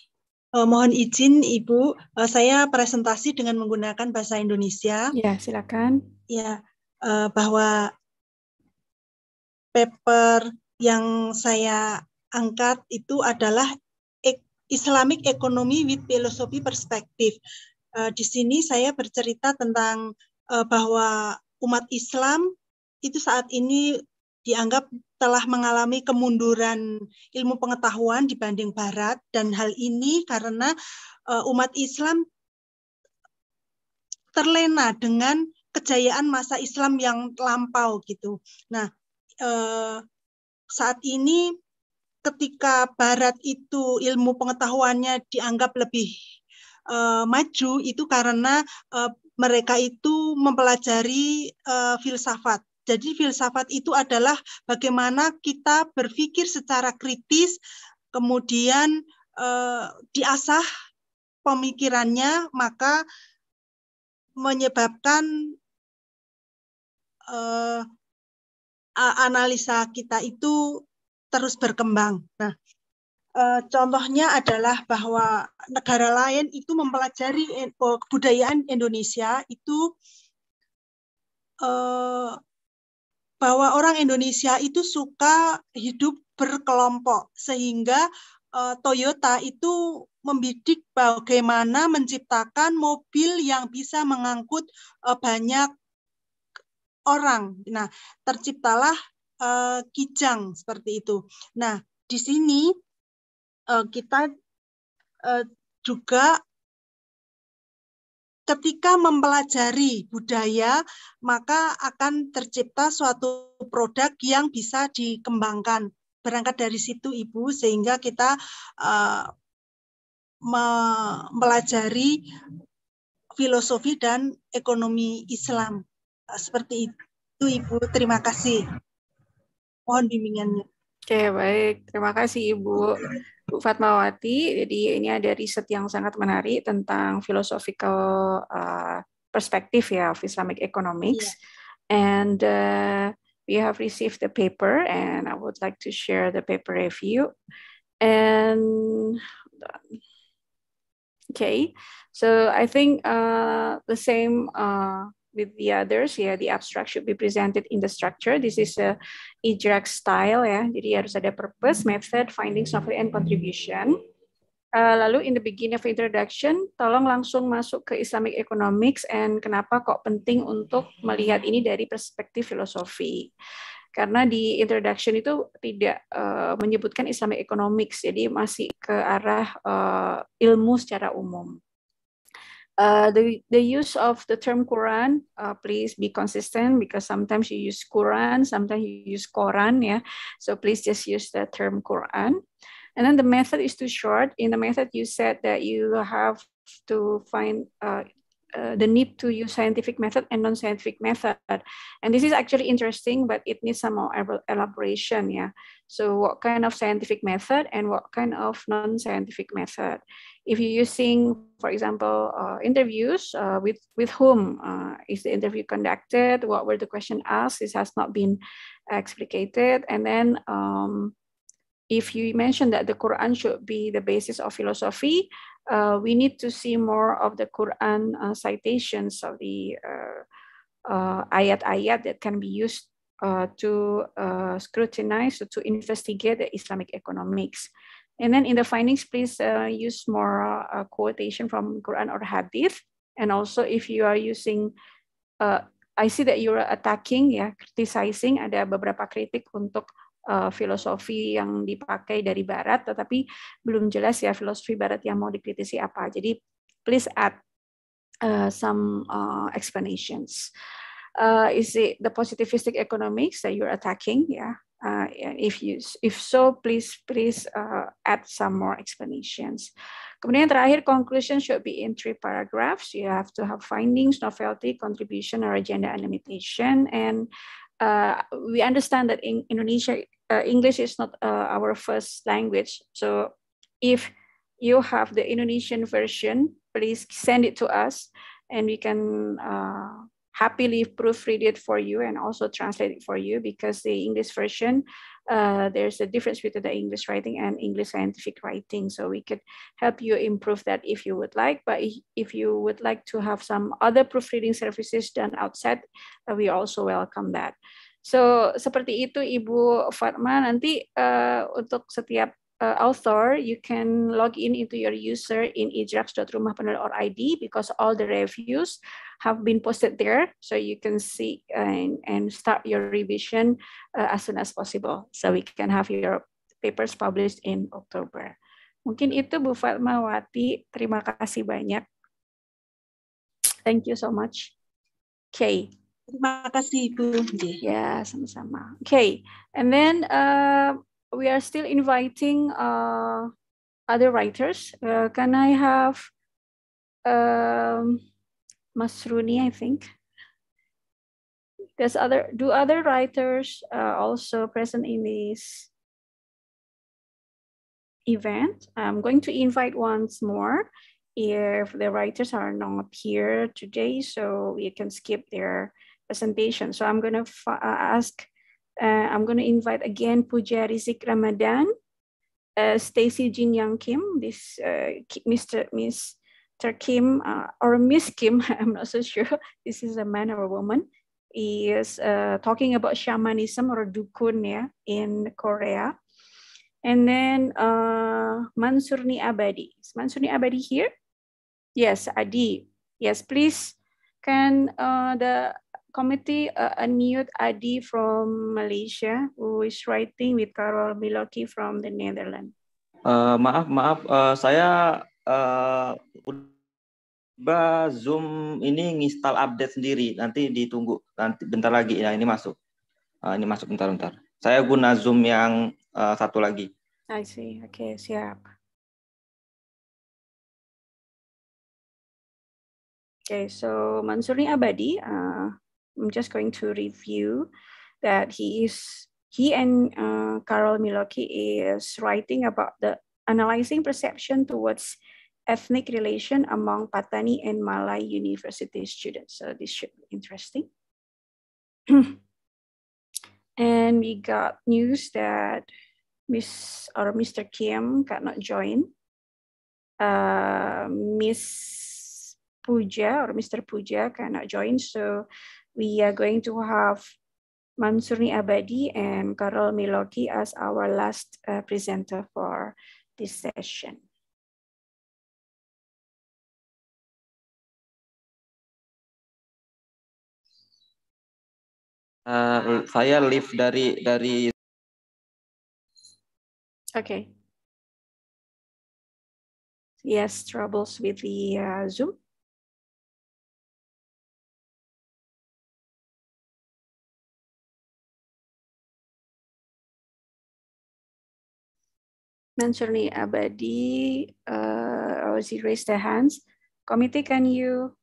Uh, mohon izin Ibu, uh, saya presentasi dengan menggunakan bahasa Indonesia. Ya, silakan. Ya, uh, bahwa paper yang saya angkat itu adalah Islamic Economy with Philosophy Perspective. Uh, di sini saya bercerita tentang uh, bahwa umat Islam itu saat ini dianggap telah mengalami kemunduran ilmu pengetahuan dibanding Barat dan hal ini karena eh, umat Islam terlena dengan kejayaan masa Islam yang lampau gitu. Nah eh, saat ini ketika Barat itu ilmu pengetahuannya dianggap lebih uh, maju itu karena uh, mereka itu mempelajari uh, filsafat jadi filsafat itu adalah bagaimana kita berpikir secara kritis, kemudian eh, diasah pemikirannya, maka menyebabkan eh, analisa kita itu terus berkembang. Nah, eh, contohnya adalah bahwa negara lain itu mempelajari oh, kebudayaan Indonesia itu Eh, bahwa orang Indonesia itu suka hidup berkelompok sehingga uh, Toyota itu membidik bagaimana menciptakan mobil yang bisa mengangkut uh, banyak orang. Nah, terciptalah uh, Kijang seperti itu. Nah, di sini uh, kita uh, juga ketika mempelajari budaya, maka akan tercipta suatu produk yang bisa dikembangkan. Berangkat dari situ, Ibu, sehingga kita eh, mempelajari filosofi dan ekonomi Islam. Seperti itu, Ibu. Terima kasih. Mohon bimbingannya. Oke, baik. Terima kasih Ibu. Bu Fatmawati, jadi ini ada riset yang sangat menarik tentang philosophical uh, perspective ya of Islamic economics. Yeah. And uh, we have received the paper and I would like to share the paper review. And okay, so I think uh, the same uh, with the others ya the abstract should be presented in the structure this is a EJREC style ya jadi harus ada purpose method findings novel and contribution uh, lalu in the beginning of introduction tolong langsung masuk ke Islamic economics and kenapa kok penting untuk melihat ini dari perspektif filosofi karena di introduction itu tidak uh, menyebutkan Islamic economics jadi masih ke arah uh, ilmu secara umum Uh, the, the use of the term Quran, uh, please be consistent because sometimes you use Quran, sometimes you use Quran, yeah. So please just use the term Quran. And then the method is too short. In the method, you said that you have to find uh, uh, the need to use scientific method and non-scientific method. And this is actually interesting, but it needs some more elaboration. Yeah. So what kind of scientific method and what kind of non-scientific method? If you're using, for example, uh, interviews uh, with with whom uh, is the interview conducted? What were the questions asked? This has not been explicated. And then um, if you mentioned that the Quran should be the basis of philosophy, uh, we need to see more of the Quran uh, citations of the uh, uh, ayat-ayat that can be used uh, to scrutinize, or to investigate the Islamic economics. And then in the findings, please use more quotation from Quran or Hadith. And also if you are using I see that you're attacking, yeah, criticizing, ada beberapa kritik untuk Eh, filosofi yang dipakai dari Barat, tetapi belum jelas ya filosofi Barat yang mau dikritisi apa. Jadi please add uh, some uh, explanations. Uh, is it the positivistic economics that you're attacking? Yeah. Uh, if you if so, please please uh, add some more explanations. Kemudian terakhir, conclusion should be in three paragraphs. You have to have findings, novelty, contribution, or agenda and limitation. And uh, we understand that in Indonesia Uh, English is not uh, our first language. So if you have the Indonesian version, please send it to us and we can uh, happily proofread it for you and also translate it for you because the English version, uh, there's a difference between the English writing and English scientific writing. So we could help you improve that if you would like. But if you would like to have some other proofreading services done outside, uh, we also welcome that. So seperti itu Ibu Fatma nanti uh, untuk setiap uh, author you can log in into your user in ijrax.rumahpendonor.id because all the reviews have been posted there so you can see and, and start your revision uh, as soon as possible so we can have your papers published in October. Mungkin itu Bu Fatma Wati terima kasih banyak. Thank you so much. Okay. Terima kasih Ibu. Ya, sama-sama. Okay, and then uh, we are still inviting uh, other writers. Uh, can I have um, Masruni, I think. Does other do other writers uh, also present in this event? I'm going to invite once more if the writers are not here today, so you can skip their presentation. So I'm going to uh, ask, uh, I'm going to invite again Puja Rizik Ramadan, uh, Stacy Jin Young Kim, this uh, Mr. Miss Kim uh, or Miss Kim, I'm not so sure. This is a man or a woman. He is uh, talking about shamanism or dukun yeah, in Korea. And then uh, Mansurni Abadi. Is Mansurni Abadi here? Yes, Adi. Yes, please can uh, the committee, uh, Aniut Adi from Malaysia, who is writing with Carol Miloki from the Netherlands. Uh, maaf, maaf, uh, saya uh, Zoom ini nginstal update sendiri. Nanti ditunggu, nanti bentar lagi ya ini masuk. Uh, ini masuk bentar-bentar. Saya guna Zoom yang uh, satu lagi. I see. Oke, okay, siap. Oke, okay, so Mansurni Abadi, uh, I'm just going to review that he is he and uh, Carol Miloki is writing about the analyzing perception towards ethnic relation among Patani and Malay University students. So this should be interesting. and we got news that Miss or Mr. Kim cannot join. Uh, Miss Puja or Mr. Puja cannot join. So we are going to have Mansurni Abadi and Carol Miloki as our last uh, presenter for this session. Uh, saya leave dari dari Okay. Yes, troubles with the uh, Zoom. Mansuri Abadi uh, already oh, raised their hands. Committee, can you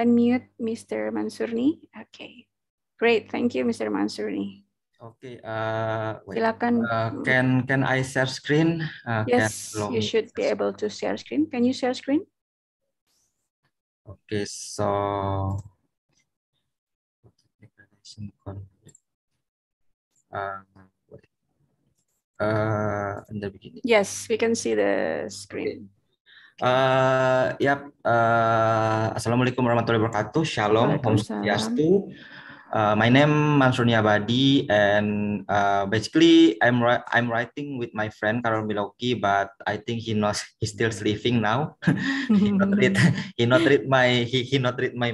unmute Mr. Mansurni? Okay, great. Thank you, Mr. Mansurni. Okay. Uh, wait. Silakan. Uh, can can I share screen? Uh, yes, can, you should be able to share screen. Can you share screen? Okay, so. Uh, Anda eh, begini. Yes, we can see the screen. Uh, yap. Uh, Assalamualaikum warahmatullahi wabarakatuh. Shalom. Om Swastiastu. Uh, my name Mansur Niyabadi and uh, basically I'm I'm writing with my friend Karol Miloki but I think he knows he's still sleeping now. he not read he not read my he, he not read my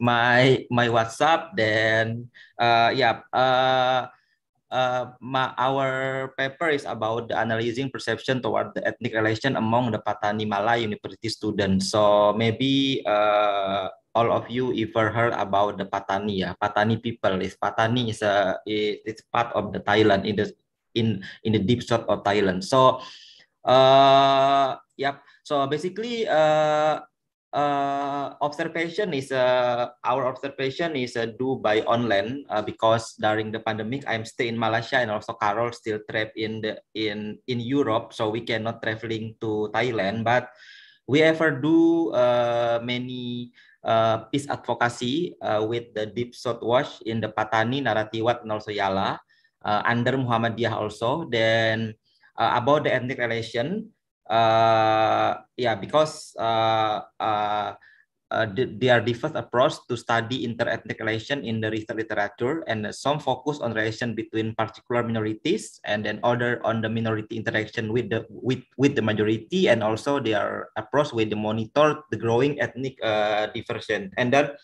my my WhatsApp then uh yeah uh, my, our paper is about the analyzing perception toward the ethnic relation among the Patani Malay University students. So maybe uh, all of you ever heard about the Patani Yeah, Patani people is Patani is a it it's part of the Thailand in the in in the deep south of Thailand. So uh yep. So basically uh uh, observation is uh, our observation is uh, do by online uh, because during the pandemic I'm stay in Malaysia and also Carol still trapped in the in in Europe so we cannot traveling to Thailand but we ever do uh, many uh, peace advocacy uh, with the deep south wash in the Patani Naratiwat and also Yala uh, under Muhammadiyah also then uh, about the ethnic relation uh, yeah, because uh, uh, uh, there are different approaches to study interethnic relation in the literature, and some focus on relation between particular minorities, and then other on the minority interaction with the with with the majority, and also their approach with the monitor the growing ethnic uh, diversion. And then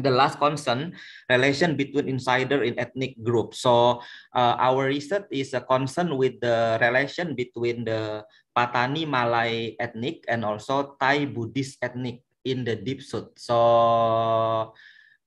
the last concern relation between insider in ethnic group so uh, our research is a concern with the relation between the patani malay ethnic and also thai buddhist ethnic in the deep south so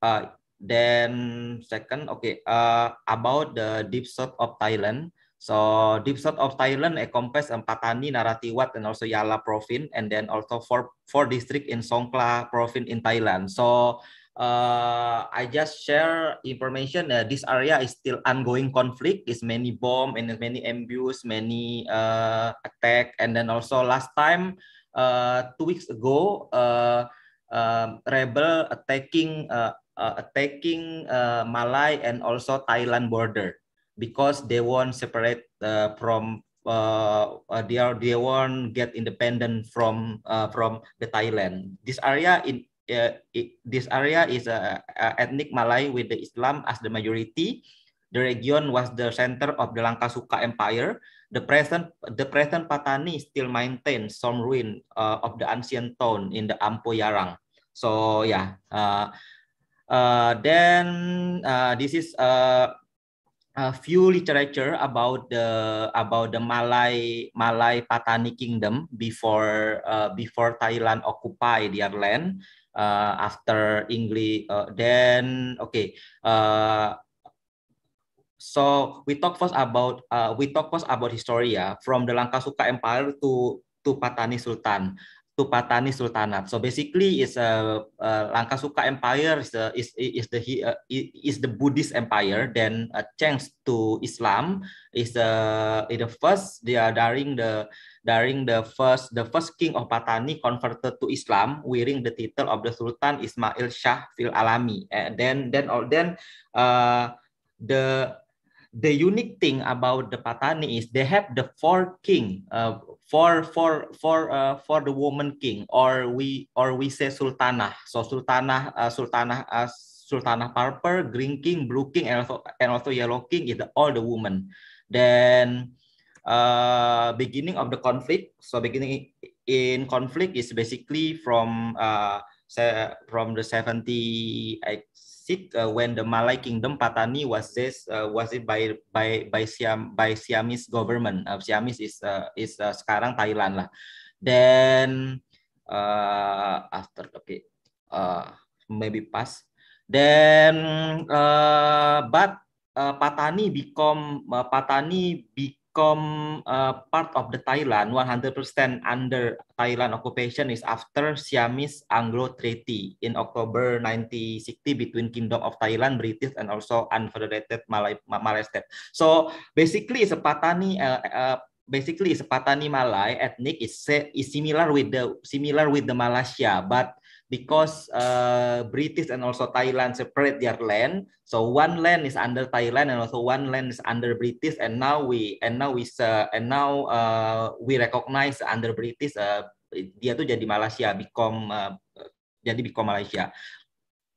uh, then second okay uh, about the deep south of thailand so deep south of Thailand encompasses um, Patani, Naratiwat, and also Yala province, and then also four four district in Songkhla province in Thailand. So uh, I just share information. Uh, this area is still ongoing conflict. Is many bomb and many abuse, many uh, attack, and then also last time, uh, two weeks ago, uh, uh, rebel attacking uh, uh, attacking uh, Malay and also Thailand border because they want separate uh, from. Uh, uh they are they want get independent from uh, from the Thailand. This area in uh, this area is a, a ethnic Malay with the Islam as the majority. The region was the center of the Langkasuka Empire. The present the present Patani still maintains some ruin uh, of the ancient town in the Yarang So yeah, uh, uh, then uh, this is uh, a few literature about the about the Malay Malay Patani Kingdom before uh, before Thailand occupy their land uh, after English, uh, then okay. Uh, so we talk first about uh, we talk first about Historia ya. from the Langkasuka Empire to to Patani Sultan to Patani Sultanate. So basically, is a uh, Langkasuka Empire is the is, is the uh, is the Buddhist empire. Then uh, changed to Islam is the uh, the first. They are during the during the first the first king of Patani converted to Islam wearing the title of the Sultan Ismail Shah Fil Alami. And then then all then uh, the the unique thing about the Patani is they have the four king uh, for for for uh, for the woman king or we or we say sultanah. So sultanah uh, sultanah uh, sultanah purple, green king, blue king and also, and also yellow king is the, all the woman. Then uh, beginning of the conflict. So beginning in conflict is basically from uh, from the 70 exit uh, when the Malay Kingdom Patani was this uh, was it by by by Siam by Siamese government. Uh, Siamese is uh, is uh, sekarang Thailand lah. Then uh, after okay uh, maybe pass. Then uh, but uh, Patani become uh, Patani be, Kom uh, part of the Thailand, 100% under Thailand occupation is after Siamese Anglo Treaty in October 1960 between Kingdom of Thailand, British, and also Unfederated Malay, Malay State. So basically, Sepatani uh, uh, basically Sepatani Malay ethnic is is similar with the similar with the Malaysia, but because uh, British and also Thailand separate their land. So one land is under Thailand and also one land is under British. And now we and now we uh, and now uh, we recognize under British. Uh, dia tuh jadi Malaysia, become uh, jadi become Malaysia.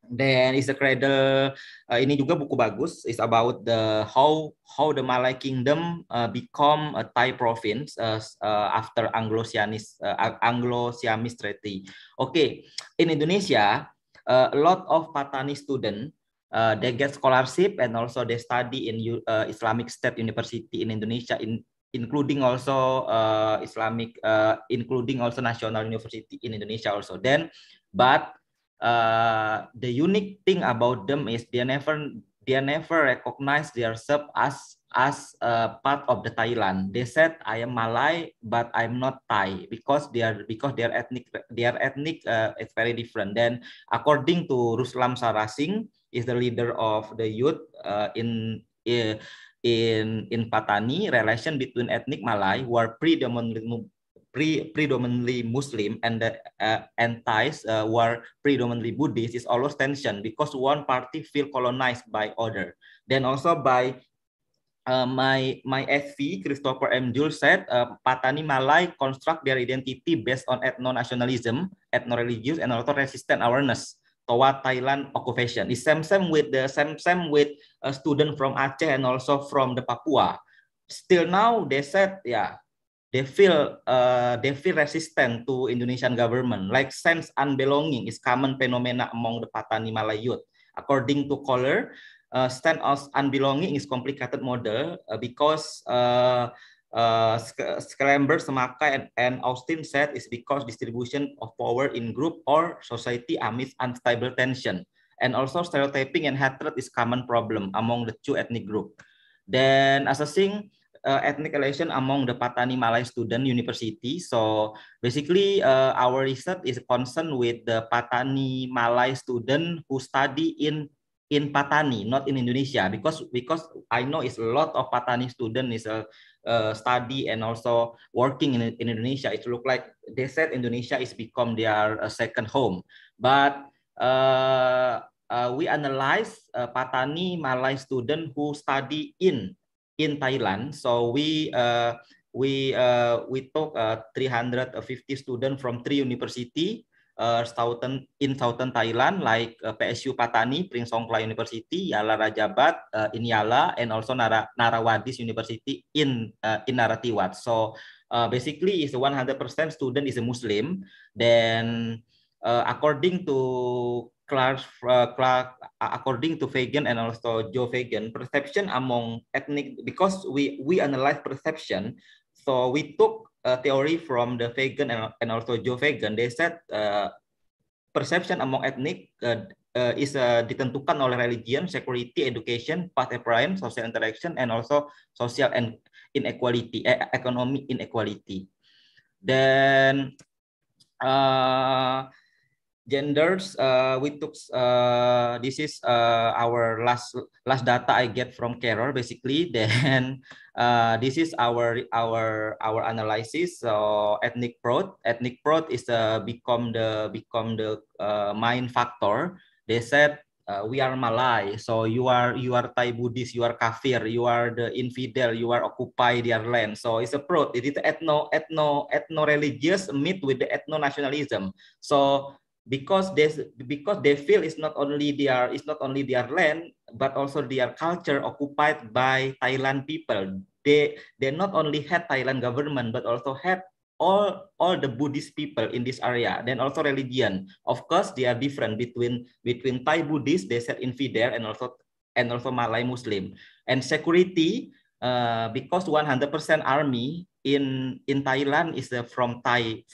Then is the cradle uh, ini juga buku bagus. It's about the how how the Malay Kingdom uh, become a Thai province uh, uh, after Anglo-Siamis uh, Anglo-Siamis Treaty. okay. in Indonesia, uh, a lot of Patani student uh, they get scholarship and also they study in uh, Islamic State University in Indonesia in including also uh, Islamic uh, including also National University in Indonesia also. Then but uh, the unique thing about them is they never they never recognize themselves as as a part of the Thailand. They said I am Malay but I'm not Thai because they are because their ethnic their ethnic uh, eh, it's very different. Then according to Ruslam Sarasing is the leader of the youth uh, in in in Patani relation between ethnic Malay who are predominantly pre predominantly Muslim and the uh, and Thais uh, were predominantly Buddhist is always tension because one party feel colonized by other. Then also by uh, my my SV Christopher M. Jules said uh, Patani Malay construct their identity based on ethno-nationalism, ethno-religious, and also resistant awareness toward Thailand occupation. It's same same with the same same with a uh, student from Aceh and also from the Papua. Still now they said yeah they feel uh, they feel resistant to Indonesian government. Like sense unbelonging is common phenomena among the Patani Malay youth. According to Kohler, uh, sense of unbelonging is complicated model uh, because uh, uh, Scramber, Semaka, and, and Austin said is because distribution of power in group or society amidst unstable tension. And also stereotyping and hatred is common problem among the two ethnic group. Then assessing uh, ethnic relation among the Patani Malay student university. So basically, uh, our research is concerned with the Patani Malay student who study in in Patani, not in Indonesia, because because I know it's a lot of Patani student is a uh, eh, study and also working in, in Indonesia. It look like they said Indonesia is become their uh, second home, but. Uh, uh, we analyze uh, Patani Malay student who study in in Thailand. So we uh, we uh, we took uh, 350 student from three university uh, southern in southern Thailand like uh, PSU Patani, Pring Songkhla University, Yala Rajabat uh, in Yala, and also Nara Narawadis University in uh, in Naratiwat. So uh, basically, is 100% student is a Muslim. Then uh, according to Clark, uh, Clark, uh, according to Fagan and also Joe Fagan, perception among ethnic because we we analyze perception, so we took a theory from the Fagan and, and also Joe Fagan. They said uh, perception among ethnic uh, uh, is uh, ditentukan oleh religion, security, education, past prime, social interaction, and also social and inequality, eh, economic inequality. Then uh, genders uh, we took uh, this is uh, our last last data i get from carol basically then uh, this is our our our analysis so ethnic fraud ethnic fraud is uh, become the become the uh, main factor they said uh, we are Malay, so you are you are Thai Buddhist, you are kafir, you are the infidel, you are occupy their land. So it's a fraud. It is ethno ethno ethno religious meet with the ethno nationalism. So because they because they feel it's not only their it's not only their land but also their culture occupied by Thailand people. They they not only had Thailand government but also had all all the Buddhist people in this area. Then also religion. Of course, they are different between between Thai Buddhists, they said infidel, and also and also Malay Muslim. And security, uh, because 100% army in in Thailand is uh, from Thai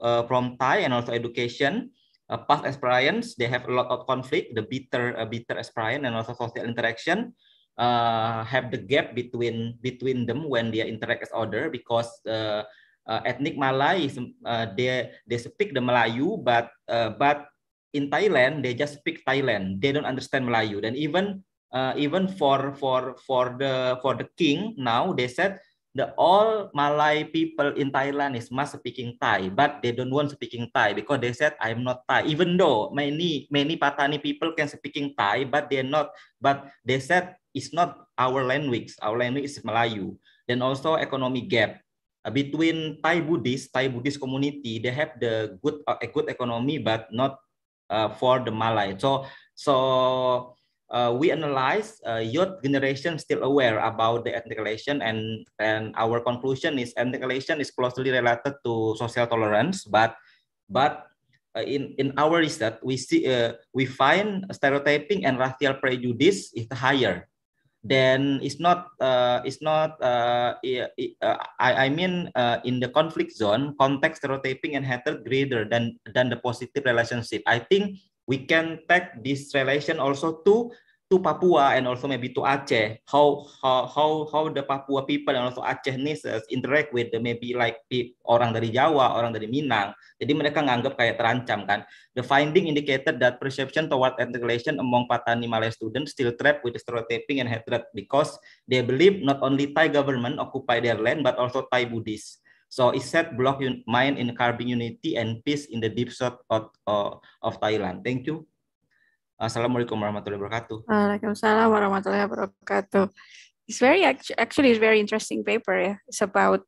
uh, from Thai and also education, uh, past experience. They have a lot of conflict, the bitter, uh, bitter experience, and also social interaction. Uh, have the gap between between them when they interact as other because uh, uh, ethnic Malay is uh, they they speak the Melayu but uh, but in Thailand they just speak Thailand they don't understand Melayu and even uh, even for for for the for the king now they said the all Malay people in Thailand is must speaking Thai, but they don't want speaking Thai because they said I'm not Thai. Even though many many Patani people can speaking Thai, but they're not. But they said it's not our language. Our language is Melayu. Then also economic gap uh, between Thai Buddhist Thai Buddhist community. They have the good uh, a good economy, but not uh, for the Malay. So so uh, we analyze uh, youth generation still aware about the relation, and, and our conclusion is relation is closely related to social tolerance, but, but uh, in, in our research, we, see, uh, we find stereotyping and racial prejudice is higher then it's not uh, it's not uh, uh, I, I mean uh, in the conflict zone context stereotyping and hatred greater than than the positive relationship i think we can take this relation also to to Papua and also maybe to Aceh. How how how how the Papua people and also nieces interact with the maybe like orang dari Jawa, orang dari Minang. Jadi mereka nganggap kayak terancam kan. The finding indicated that perception toward integration among Patani Malay students still trapped with stereotyping and hatred because they believe not only Thai government occupy their land but also Thai Buddhists. So it set block un- mind in carbon unity and peace in the deep south of, uh, of Thailand. Thank you. Assalamualaikum warahmatullahi wabarakatuh. Waalaikumsalam warahmatullahi wabarakatuh. It's very actually it's very interesting paper. Yeah, it's about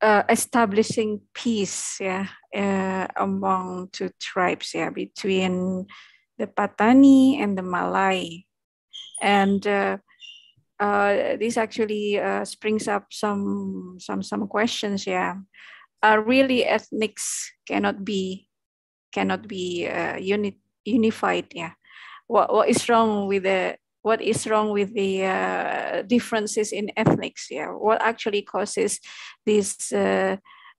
uh, establishing peace. Yeah, uh, among two tribes. Yeah, between the Patani and the Malay, and uh, uh, this actually uh, springs up some some some questions. Yeah, uh, really, ethnics cannot be cannot be uh, unit unified. Yeah, what what is wrong with the what is wrong with the uh, differences in ethnics? Yeah, what actually causes uh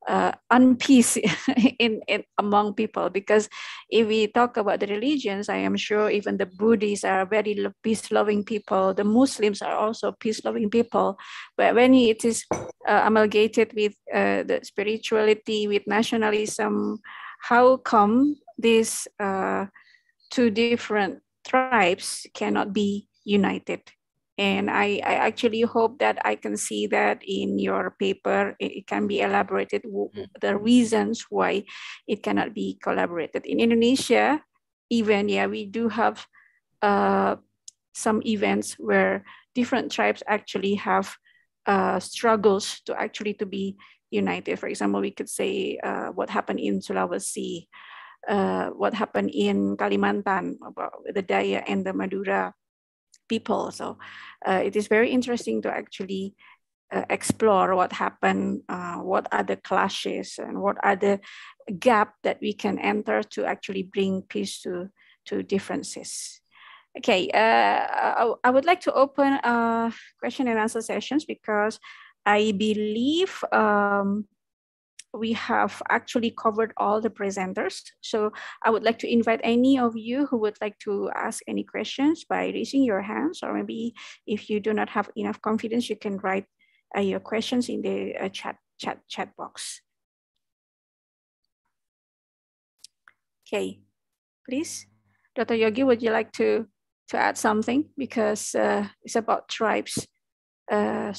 uh, unpeace in, in among people because if we talk about the religions i am sure even the buddhists are very peace loving people the muslims are also peace loving people but when it is uh, amalgamated with uh, the spirituality with nationalism how come these uh, two different tribes cannot be united and I, I actually hope that I can see that in your paper, it, can be elaborated mm. the reasons why it cannot be collaborated. In Indonesia, even, yeah, we do have uh, some events where different tribes actually have uh, struggles to actually to be united. For example, we could say uh, what happened in Sulawesi, uh, what happened in Kalimantan about the Daya and the Madura, people. So uh, it is very interesting to actually uh, explore what happened, uh, what are the clashes, and what are the gap that we can enter to actually bring peace to, to differences. Okay, uh, I, I, would like to open a uh, question and answer sessions because I believe um, we have actually covered all the presenters. So I would like to invite any of you who would like to ask any questions by raising your hands, or maybe if you do not have enough confidence, you can write uh, your questions in the uh, chat, chat, chat box. Okay, please. Dr. Yogi, would you like to, to add something? Because uh, it's about tribes, uh,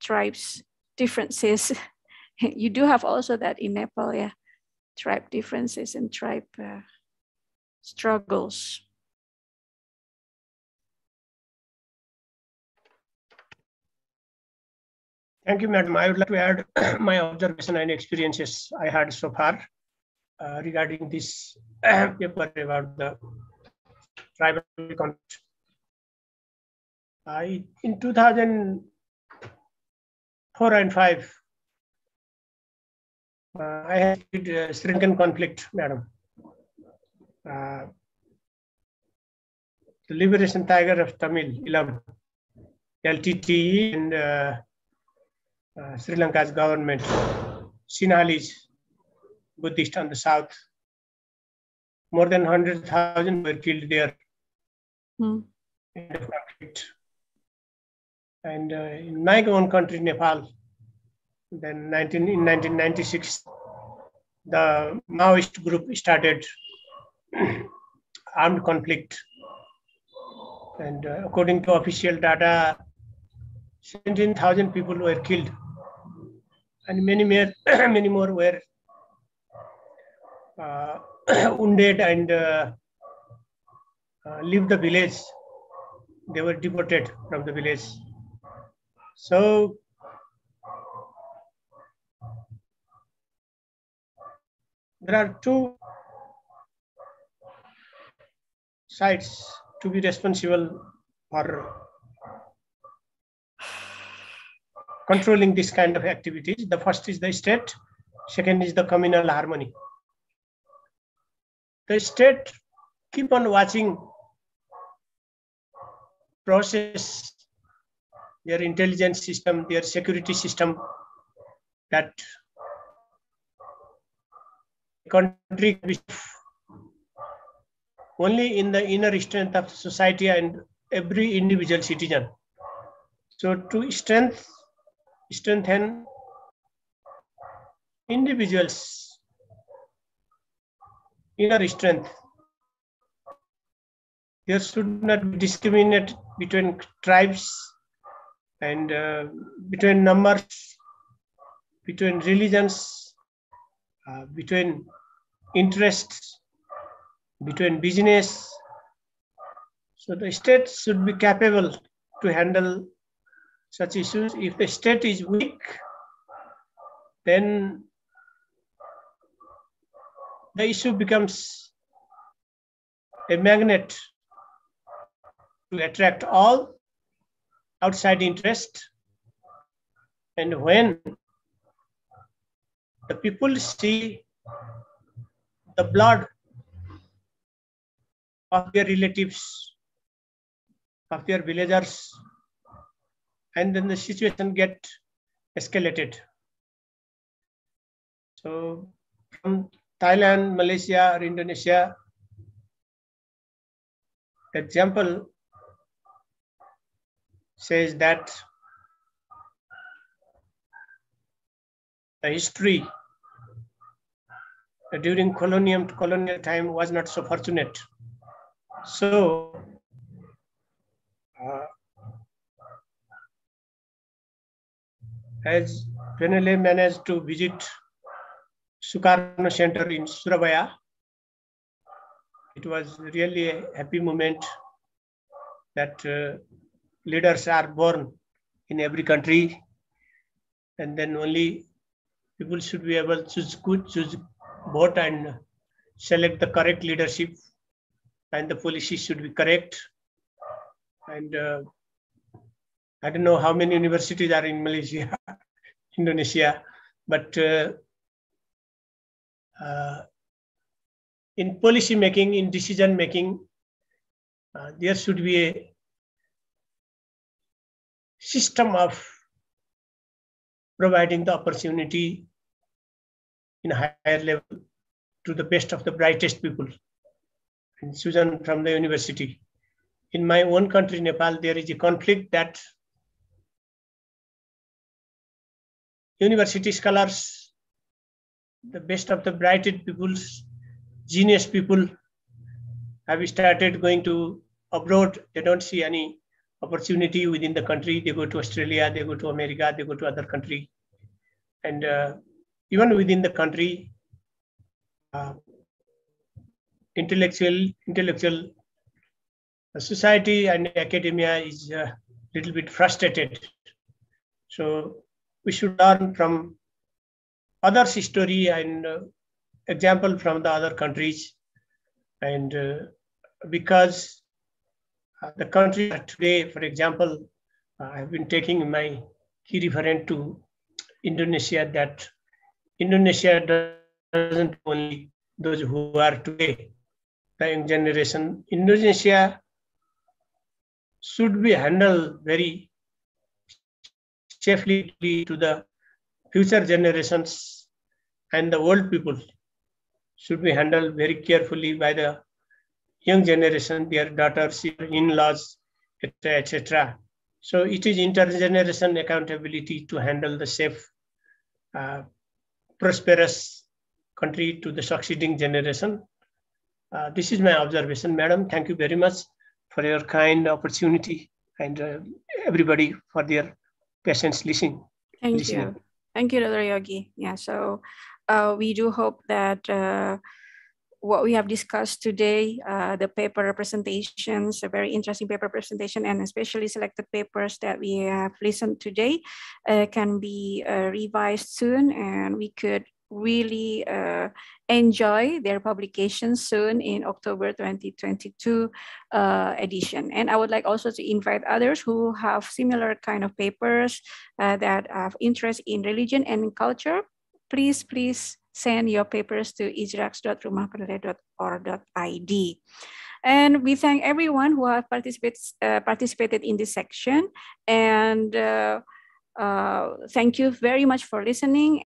tribes differences you do have also that in Nepal, yeah, tribe differences and tribe uh, struggles. Thank you, madam. I would like to add my observation and experiences I had so far uh, regarding this uh, paper about the tribal conflict. I, in 2004 and 5, uh, I had a uh, Sri Lankan conflict, madam. Uh, the Liberation Tiger of Tamil, 11, LTTE and uh, uh, Sri Lanka's government, Sinhalese, Buddhist on the south. More than 100,000 were killed there in hmm. the conflict. And uh, in my own country, Nepal, then 19, in 1996, the Maoist group started armed conflict. And uh, according to official data, 17,000 people were killed and many more, many more were uh, wounded and uh, uh, left the village. They were deported from the village. So there are two sides to be responsible for controlling this kind of activities. The first is the state, second is the communal harmony. The state keep on watching process their intelligence system, their security system that country only in the inner strength of society and every individual citizen. So to strength, strengthen individuals inner strength, there should not be discriminate between tribes and uh, between numbers, between religions, uh, between interests between business. So the state should be capable to handle such issues. If the state is weak, then the issue becomes a magnet to attract all outside interest. And when the people see the blood of their relatives, of their villagers, and then the situation get escalated. So from Thailand, Malaysia, or Indonesia, the example says that the history during colonial, colonial time was not so fortunate. So, uh, as Penele managed to visit Sukarno Center in Surabaya, it was really a happy moment that uh, leaders are born in every country and then only people should be able to choose, choose, vote and select the correct leadership and the policy should be correct and uh, i don't know how many universities are in malaysia indonesia but uh, uh, in policy making in decision making uh, there should be a system of providing the opportunity in higher level to the best of the brightest people. And Susan from the university. In my own country, Nepal, there is a conflict that university scholars, the best of the brightest people, genius people, have started going to abroad. They don't see any opportunity within the country. They go to Australia, they go to America, they go to other country. And uh, even within the country, uh, intellectual intellectual uh, society and academia is a uh, little bit frustrated. So we should learn from others' history and uh, example from the other countries, and uh, because uh, the country today, for example, I have been taking my key reference to Indonesia that Indonesia doesn't only those who are today, the young generation. Indonesia should be handled very safely to the future generations and the old people should be handled very carefully by the young generation, their daughters, in-laws, etc., etc. So it is intergenerational accountability to handle the safe uh, prosperous country to the succeeding generation. Uh, this is my observation, madam. Thank you very much for your kind opportunity and uh, everybody for their patience listening. Thank listening. you. Thank you, Dr. Yogi. Yeah, so uh, we do hope that uh, what we have discussed today, uh, the paper presentations, a very interesting paper presentation, and especially selected papers that we have listened today uh, can be uh, revised soon, and we could really uh, enjoy their publication soon in October 2022 uh, edition. And I would like also to invite others who have similar kind of papers uh, that have interest in religion and culture. Please, please send your papers to ijrax.rumahpendere.or.id. And we thank everyone who have participated, uh, participated in this section. And uh, uh, thank you very much for listening.